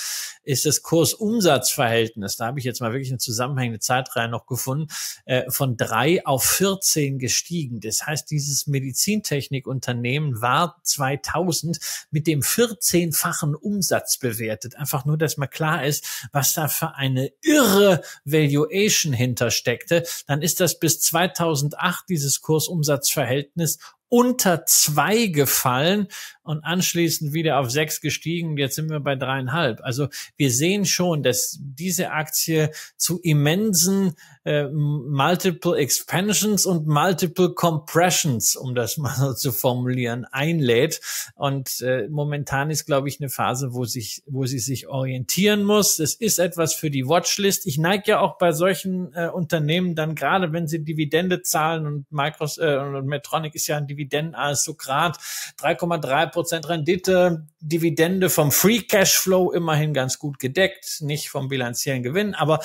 ist das Kursumsatzverhältnis, da habe ich jetzt mal wirklich eine zusammenhängende Zeitreihe noch gefunden, äh, von drei auf 14 gestiegen. Das heißt, dieses Medizintechnikunternehmen war 2000 mit dem 14-fachen Umsatz bewertet. Einfach nur, dass mal klar ist, was da für eine irre Valuation hintersteckte. Dann ist das bis 2008 dieses Kursumsatzverhältnis unter zwei gefallen und anschließend wieder auf sechs gestiegen. Jetzt sind wir bei dreieinhalb. Also wir sehen schon, dass diese Aktie zu immensen äh, Multiple Expansions und Multiple Compressions, um das mal so zu formulieren, einlädt. Und äh, momentan ist, glaube ich, eine Phase, wo sich, wo sie sich orientieren muss. Es ist etwas für die Watchlist. Ich neige ja auch bei solchen äh, Unternehmen dann gerade, wenn sie Dividende zahlen und Microsoft äh, und Medtronic ist ja ein Dividendenaristokrat, ah, 3,3 Prozent Rendite, Dividende vom Free Cash Flow immerhin ganz gut gedeckt, nicht vom bilanziellen Gewinn, aber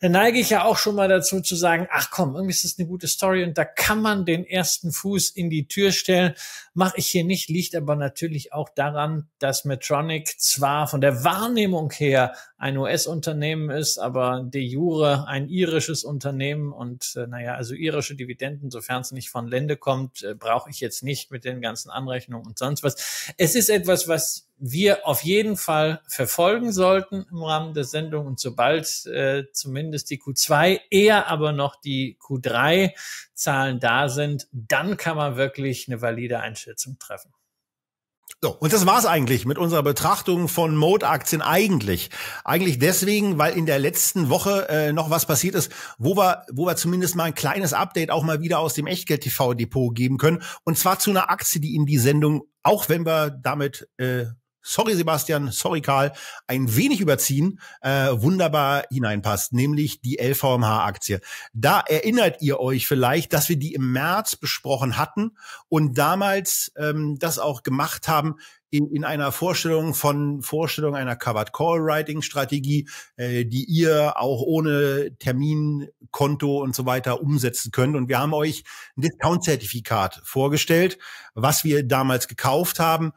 dann neige ich ja auch schon mal dazu zu sagen, ach komm, irgendwie ist das eine gute Story und da kann man den ersten Fuß in die Tür stellen. Mache ich hier nicht, liegt aber natürlich auch daran, dass Medtronic zwar von der Wahrnehmung her ein US-Unternehmen ist, aber de jure ein irisches Unternehmen und äh, naja, also irische Dividenden, sofern es nicht von Lände kommt, äh, brauche ich jetzt nicht mit den ganzen Anrechnungen und sonst was. Es ist etwas, was wir auf jeden Fall verfolgen sollten im Rahmen der Sendung und sobald äh, zumindest die Q2, eher aber noch die Q3-Zahlen da sind, dann kann man wirklich eine valide Einschätzung treffen. So, und das war's eigentlich mit unserer Betrachtung von Mode-Aktien eigentlich. Eigentlich deswegen, weil in der letzten Woche äh, noch was passiert ist, wo wir, wo wir zumindest mal ein kleines Update auch mal wieder aus dem Echtgeld-TV-Depot geben können. Und zwar zu einer Aktie, die in die Sendung, auch wenn wir damit äh, sorry Sebastian, sorry Karl, ein wenig überziehen, äh, wunderbar hineinpasst, nämlich die LVMH-Aktie. Da erinnert ihr euch vielleicht, dass wir die im März besprochen hatten und damals ähm, das auch gemacht haben in, in einer Vorstellung von Vorstellung einer Covered Call Writing Strategie, äh, die ihr auch ohne Terminkonto und so weiter umsetzen könnt. Und wir haben euch ein Discount-Zertifikat vorgestellt, was wir damals gekauft haben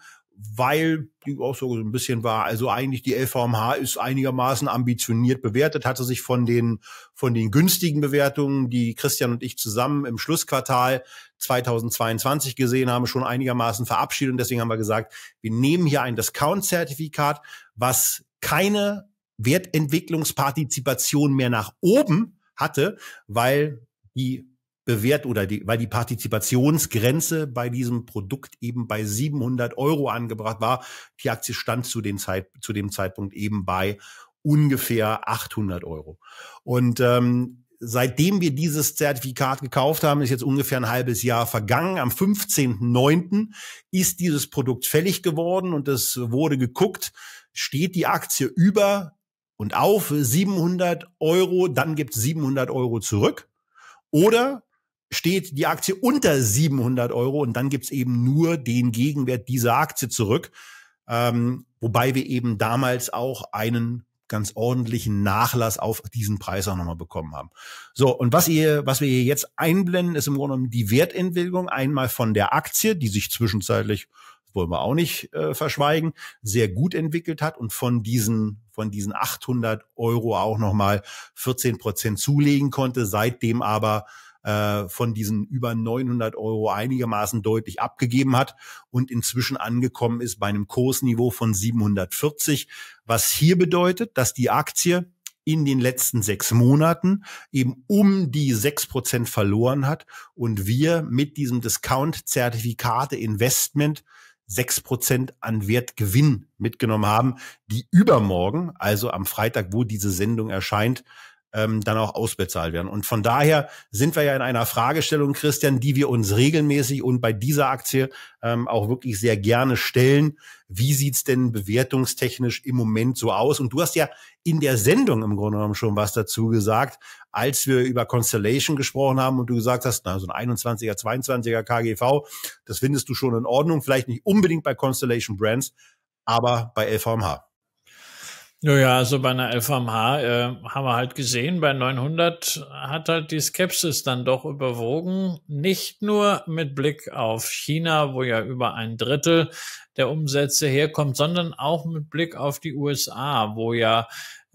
weil die auch so ein bisschen war, also eigentlich die LVMH ist einigermaßen ambitioniert bewertet, hatte sich von den, von den günstigen Bewertungen, die Christian und ich zusammen im Schlussquartal 2022 gesehen haben, schon einigermaßen verabschiedet. Und deswegen haben wir gesagt, wir nehmen hier ein Discount-Zertifikat, was keine Wertentwicklungspartizipation mehr nach oben hatte, weil die bewährt oder die, weil die Partizipationsgrenze bei diesem Produkt eben bei 700 Euro angebracht war. Die Aktie stand zu, den Zeit, zu dem Zeitpunkt eben bei ungefähr 800 Euro. Und ähm, seitdem wir dieses Zertifikat gekauft haben, ist jetzt ungefähr ein halbes Jahr vergangen. Am 15.09. ist dieses Produkt fällig geworden und es wurde geguckt, steht die Aktie über und auf 700 Euro, dann gibt es 700 Euro zurück. Oder steht die Aktie unter 700 Euro und dann gibt's eben nur den Gegenwert dieser Aktie zurück. Ähm, wobei wir eben damals auch einen ganz ordentlichen Nachlass auf diesen Preis auch nochmal bekommen haben. So, und was ihr, was wir hier jetzt einblenden, ist im Grunde genommen die Wertentwicklung einmal von der Aktie, die sich zwischenzeitlich, wollen wir auch nicht äh, verschweigen, sehr gut entwickelt hat und von diesen, von diesen 800 Euro auch nochmal 14 Prozent zulegen konnte, seitdem aber äh, von diesen über 900 Euro einigermaßen deutlich abgegeben hat und inzwischen angekommen ist bei einem Kursniveau von 740, was hier bedeutet, dass die Aktie in den letzten sechs Monaten eben um die sechs Prozent verloren hat und wir mit diesem Discount-Zertifikate-Investment sechs Prozent an Wertgewinn mitgenommen haben, die übermorgen, also am Freitag, wo diese Sendung erscheint, ähm, dann auch ausbezahlt werden. Und von daher sind wir ja in einer Fragestellung, Christian, die wir uns regelmäßig und bei dieser Aktie ähm, auch wirklich sehr gerne stellen. Wie sieht's denn bewertungstechnisch im Moment so aus? Und du hast ja in der Sendung im Grunde genommen schon was dazu gesagt, als wir über Constellation gesprochen haben und du gesagt hast, na, so ein 21er, 22er KGV, das findest du schon in Ordnung. Vielleicht nicht unbedingt bei Constellation Brands, aber bei LVMH. Naja, also bei einer LVMH äh, haben wir halt gesehen, bei 900 hat halt die Skepsis dann doch überwogen. Nicht nur mit Blick auf China, wo ja über ein Drittel der Umsätze herkommt, sondern auch mit Blick auf die USA, wo ja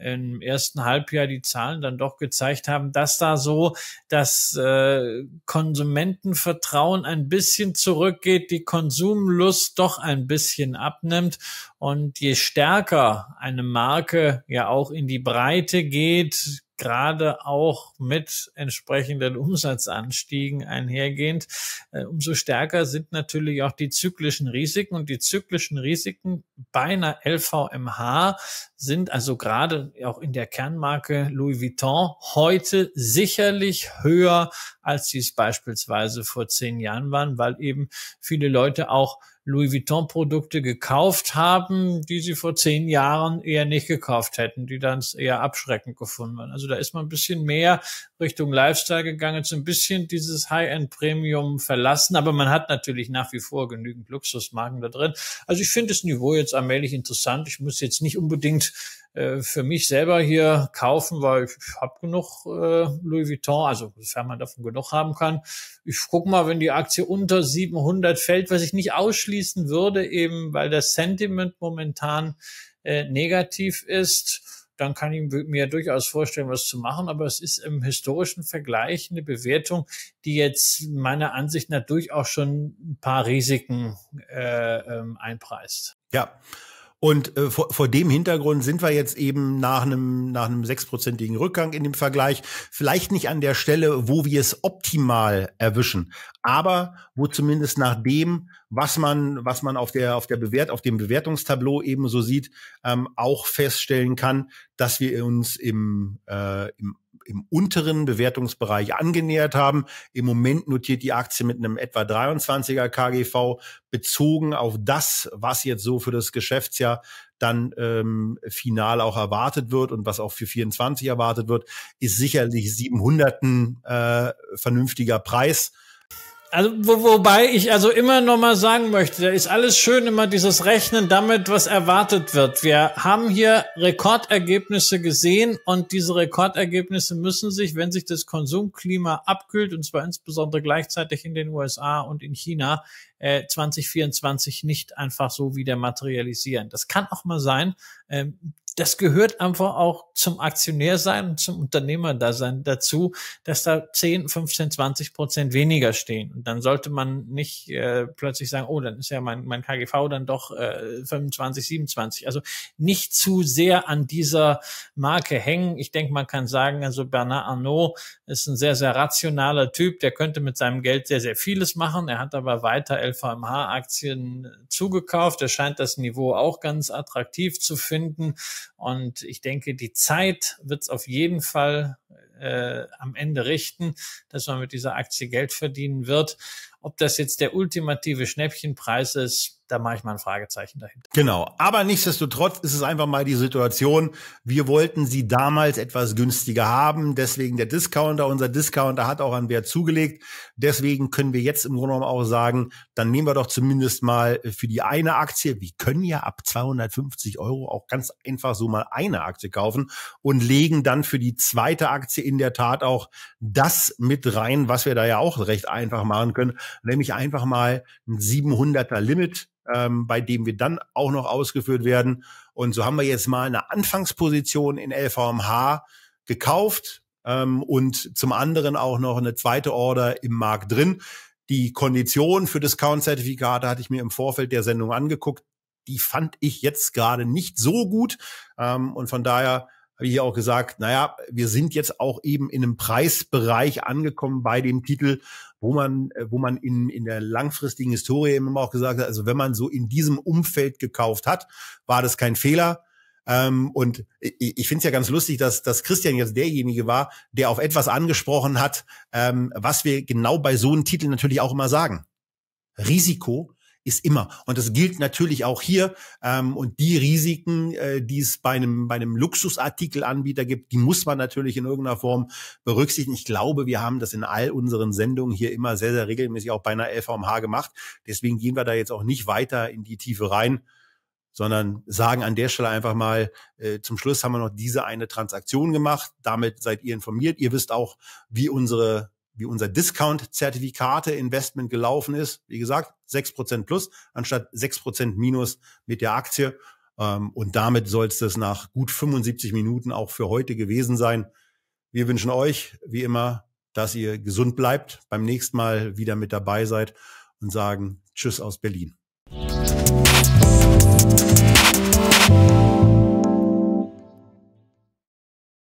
im ersten Halbjahr die Zahlen dann doch gezeigt haben, dass da so das äh, Konsumentenvertrauen ein bisschen zurückgeht, die Konsumlust doch ein bisschen abnimmt. Und je stärker eine Marke ja auch in die Breite geht, gerade auch mit entsprechenden Umsatzanstiegen einhergehend, äh, umso stärker sind natürlich auch die zyklischen Risiken und die zyklischen Risiken bei einer LVMH sind also gerade auch in der Kernmarke Louis Vuitton heute sicherlich höher, als sie es beispielsweise vor zehn Jahren waren, weil eben viele Leute auch Louis Vuitton-Produkte gekauft haben, die sie vor zehn Jahren eher nicht gekauft hätten, die dann eher abschreckend gefunden waren. Also da ist man ein bisschen mehr Richtung Lifestyle gegangen, so ein bisschen dieses High-End-Premium verlassen, aber man hat natürlich nach wie vor genügend Luxusmarken da drin. Also ich finde das Niveau jetzt allmählich interessant. Ich muss jetzt nicht unbedingt äh, für mich selber hier kaufen, weil ich habe genug äh, Louis Vuitton, also sofern man davon genug haben kann. Ich guck mal, wenn die Aktie unter 700 fällt, was ich nicht ausschließen würde, eben weil das Sentiment momentan äh, negativ ist, dann kann ich mir durchaus vorstellen, was zu machen. Aber es ist im historischen Vergleich eine Bewertung, die jetzt meiner Ansicht nach durchaus schon ein paar Risiken äh, ähm, einpreist. Ja. Und äh, vor, vor dem Hintergrund sind wir jetzt eben nach einem nach einem sechsprozentigen Rückgang in dem Vergleich vielleicht nicht an der Stelle, wo wir es optimal erwischen, aber wo zumindest nach dem, was man was man auf der auf der Bewert auf dem Bewertungstableau eben so sieht, ähm, auch feststellen kann, dass wir uns im äh, im im unteren Bewertungsbereich angenähert haben. Im Moment notiert die Aktie mit einem etwa 23er KGV bezogen auf das, was jetzt so für das Geschäftsjahr dann ähm, final auch erwartet wird und was auch für 24 erwartet wird, ist sicherlich 700 ein äh, vernünftiger Preis. Also, wo, wobei ich also immer noch mal sagen möchte, da ist alles schön, immer dieses Rechnen damit, was erwartet wird. Wir haben hier Rekordergebnisse gesehen und diese Rekordergebnisse müssen sich, wenn sich das Konsumklima abkühlt, und zwar insbesondere gleichzeitig in den USA und in China, äh, 2024 nicht einfach so wieder materialisieren. Das kann auch mal sein, äh, das gehört einfach auch zum Aktionär sein, zum Unternehmer da sein, dazu, dass da 10, 15, 20 Prozent weniger stehen. Und dann sollte man nicht äh, plötzlich sagen, oh, dann ist ja mein, mein KGV dann doch äh, 25, 27. Also nicht zu sehr an dieser Marke hängen. Ich denke, man kann sagen, also Bernard Arnault ist ein sehr, sehr rationaler Typ. Der könnte mit seinem Geld sehr, sehr vieles machen. Er hat aber weiter LVMH-Aktien zugekauft. Er scheint das Niveau auch ganz attraktiv zu finden. Und ich denke, die Zeit wird es auf jeden Fall äh, am Ende richten, dass man mit dieser Aktie Geld verdienen wird. Ob das jetzt der ultimative Schnäppchenpreis ist, da mache ich mal ein Fragezeichen dahinter. Genau, aber nichtsdestotrotz ist es einfach mal die Situation, wir wollten sie damals etwas günstiger haben, deswegen der Discounter, unser Discounter hat auch an Wert zugelegt, deswegen können wir jetzt im Grunde genommen auch sagen, dann nehmen wir doch zumindest mal für die eine Aktie, wir können ja ab 250 Euro auch ganz einfach so mal eine Aktie kaufen und legen dann für die zweite Aktie in der Tat auch das mit rein, was wir da ja auch recht einfach machen können, nämlich einfach mal ein 700er Limit ähm, bei dem wir dann auch noch ausgeführt werden. Und so haben wir jetzt mal eine Anfangsposition in LVMH gekauft ähm, und zum anderen auch noch eine zweite Order im Markt drin. Die Kondition für Discount-Zertifikate hatte ich mir im Vorfeld der Sendung angeguckt. Die fand ich jetzt gerade nicht so gut. Ähm, und von daher habe ich ja auch gesagt, naja, wir sind jetzt auch eben in einem Preisbereich angekommen bei dem Titel, wo man, äh, wo man in, in der langfristigen Historie immer auch gesagt hat, also wenn man so in diesem Umfeld gekauft hat, war das kein Fehler. Ähm, und ich, ich finde es ja ganz lustig, dass, dass Christian jetzt derjenige war, der auf etwas angesprochen hat, ähm, was wir genau bei so einem Titel natürlich auch immer sagen. Risiko ist immer. Und das gilt natürlich auch hier. Ähm, und die Risiken, äh, die es bei einem, bei einem Luxusartikelanbieter gibt, die muss man natürlich in irgendeiner Form berücksichtigen. Ich glaube, wir haben das in all unseren Sendungen hier immer sehr, sehr regelmäßig auch bei einer LVMH gemacht. Deswegen gehen wir da jetzt auch nicht weiter in die Tiefe rein sondern sagen an der Stelle einfach mal, äh, zum Schluss haben wir noch diese eine Transaktion gemacht, damit seid ihr informiert, ihr wisst auch, wie unsere wie unser Discount-Zertifikate-Investment gelaufen ist. Wie gesagt, sechs Prozent plus anstatt sechs Prozent minus mit der Aktie. Ähm, und damit soll es das nach gut 75 Minuten auch für heute gewesen sein. Wir wünschen euch, wie immer, dass ihr gesund bleibt, beim nächsten Mal wieder mit dabei seid und sagen Tschüss aus Berlin.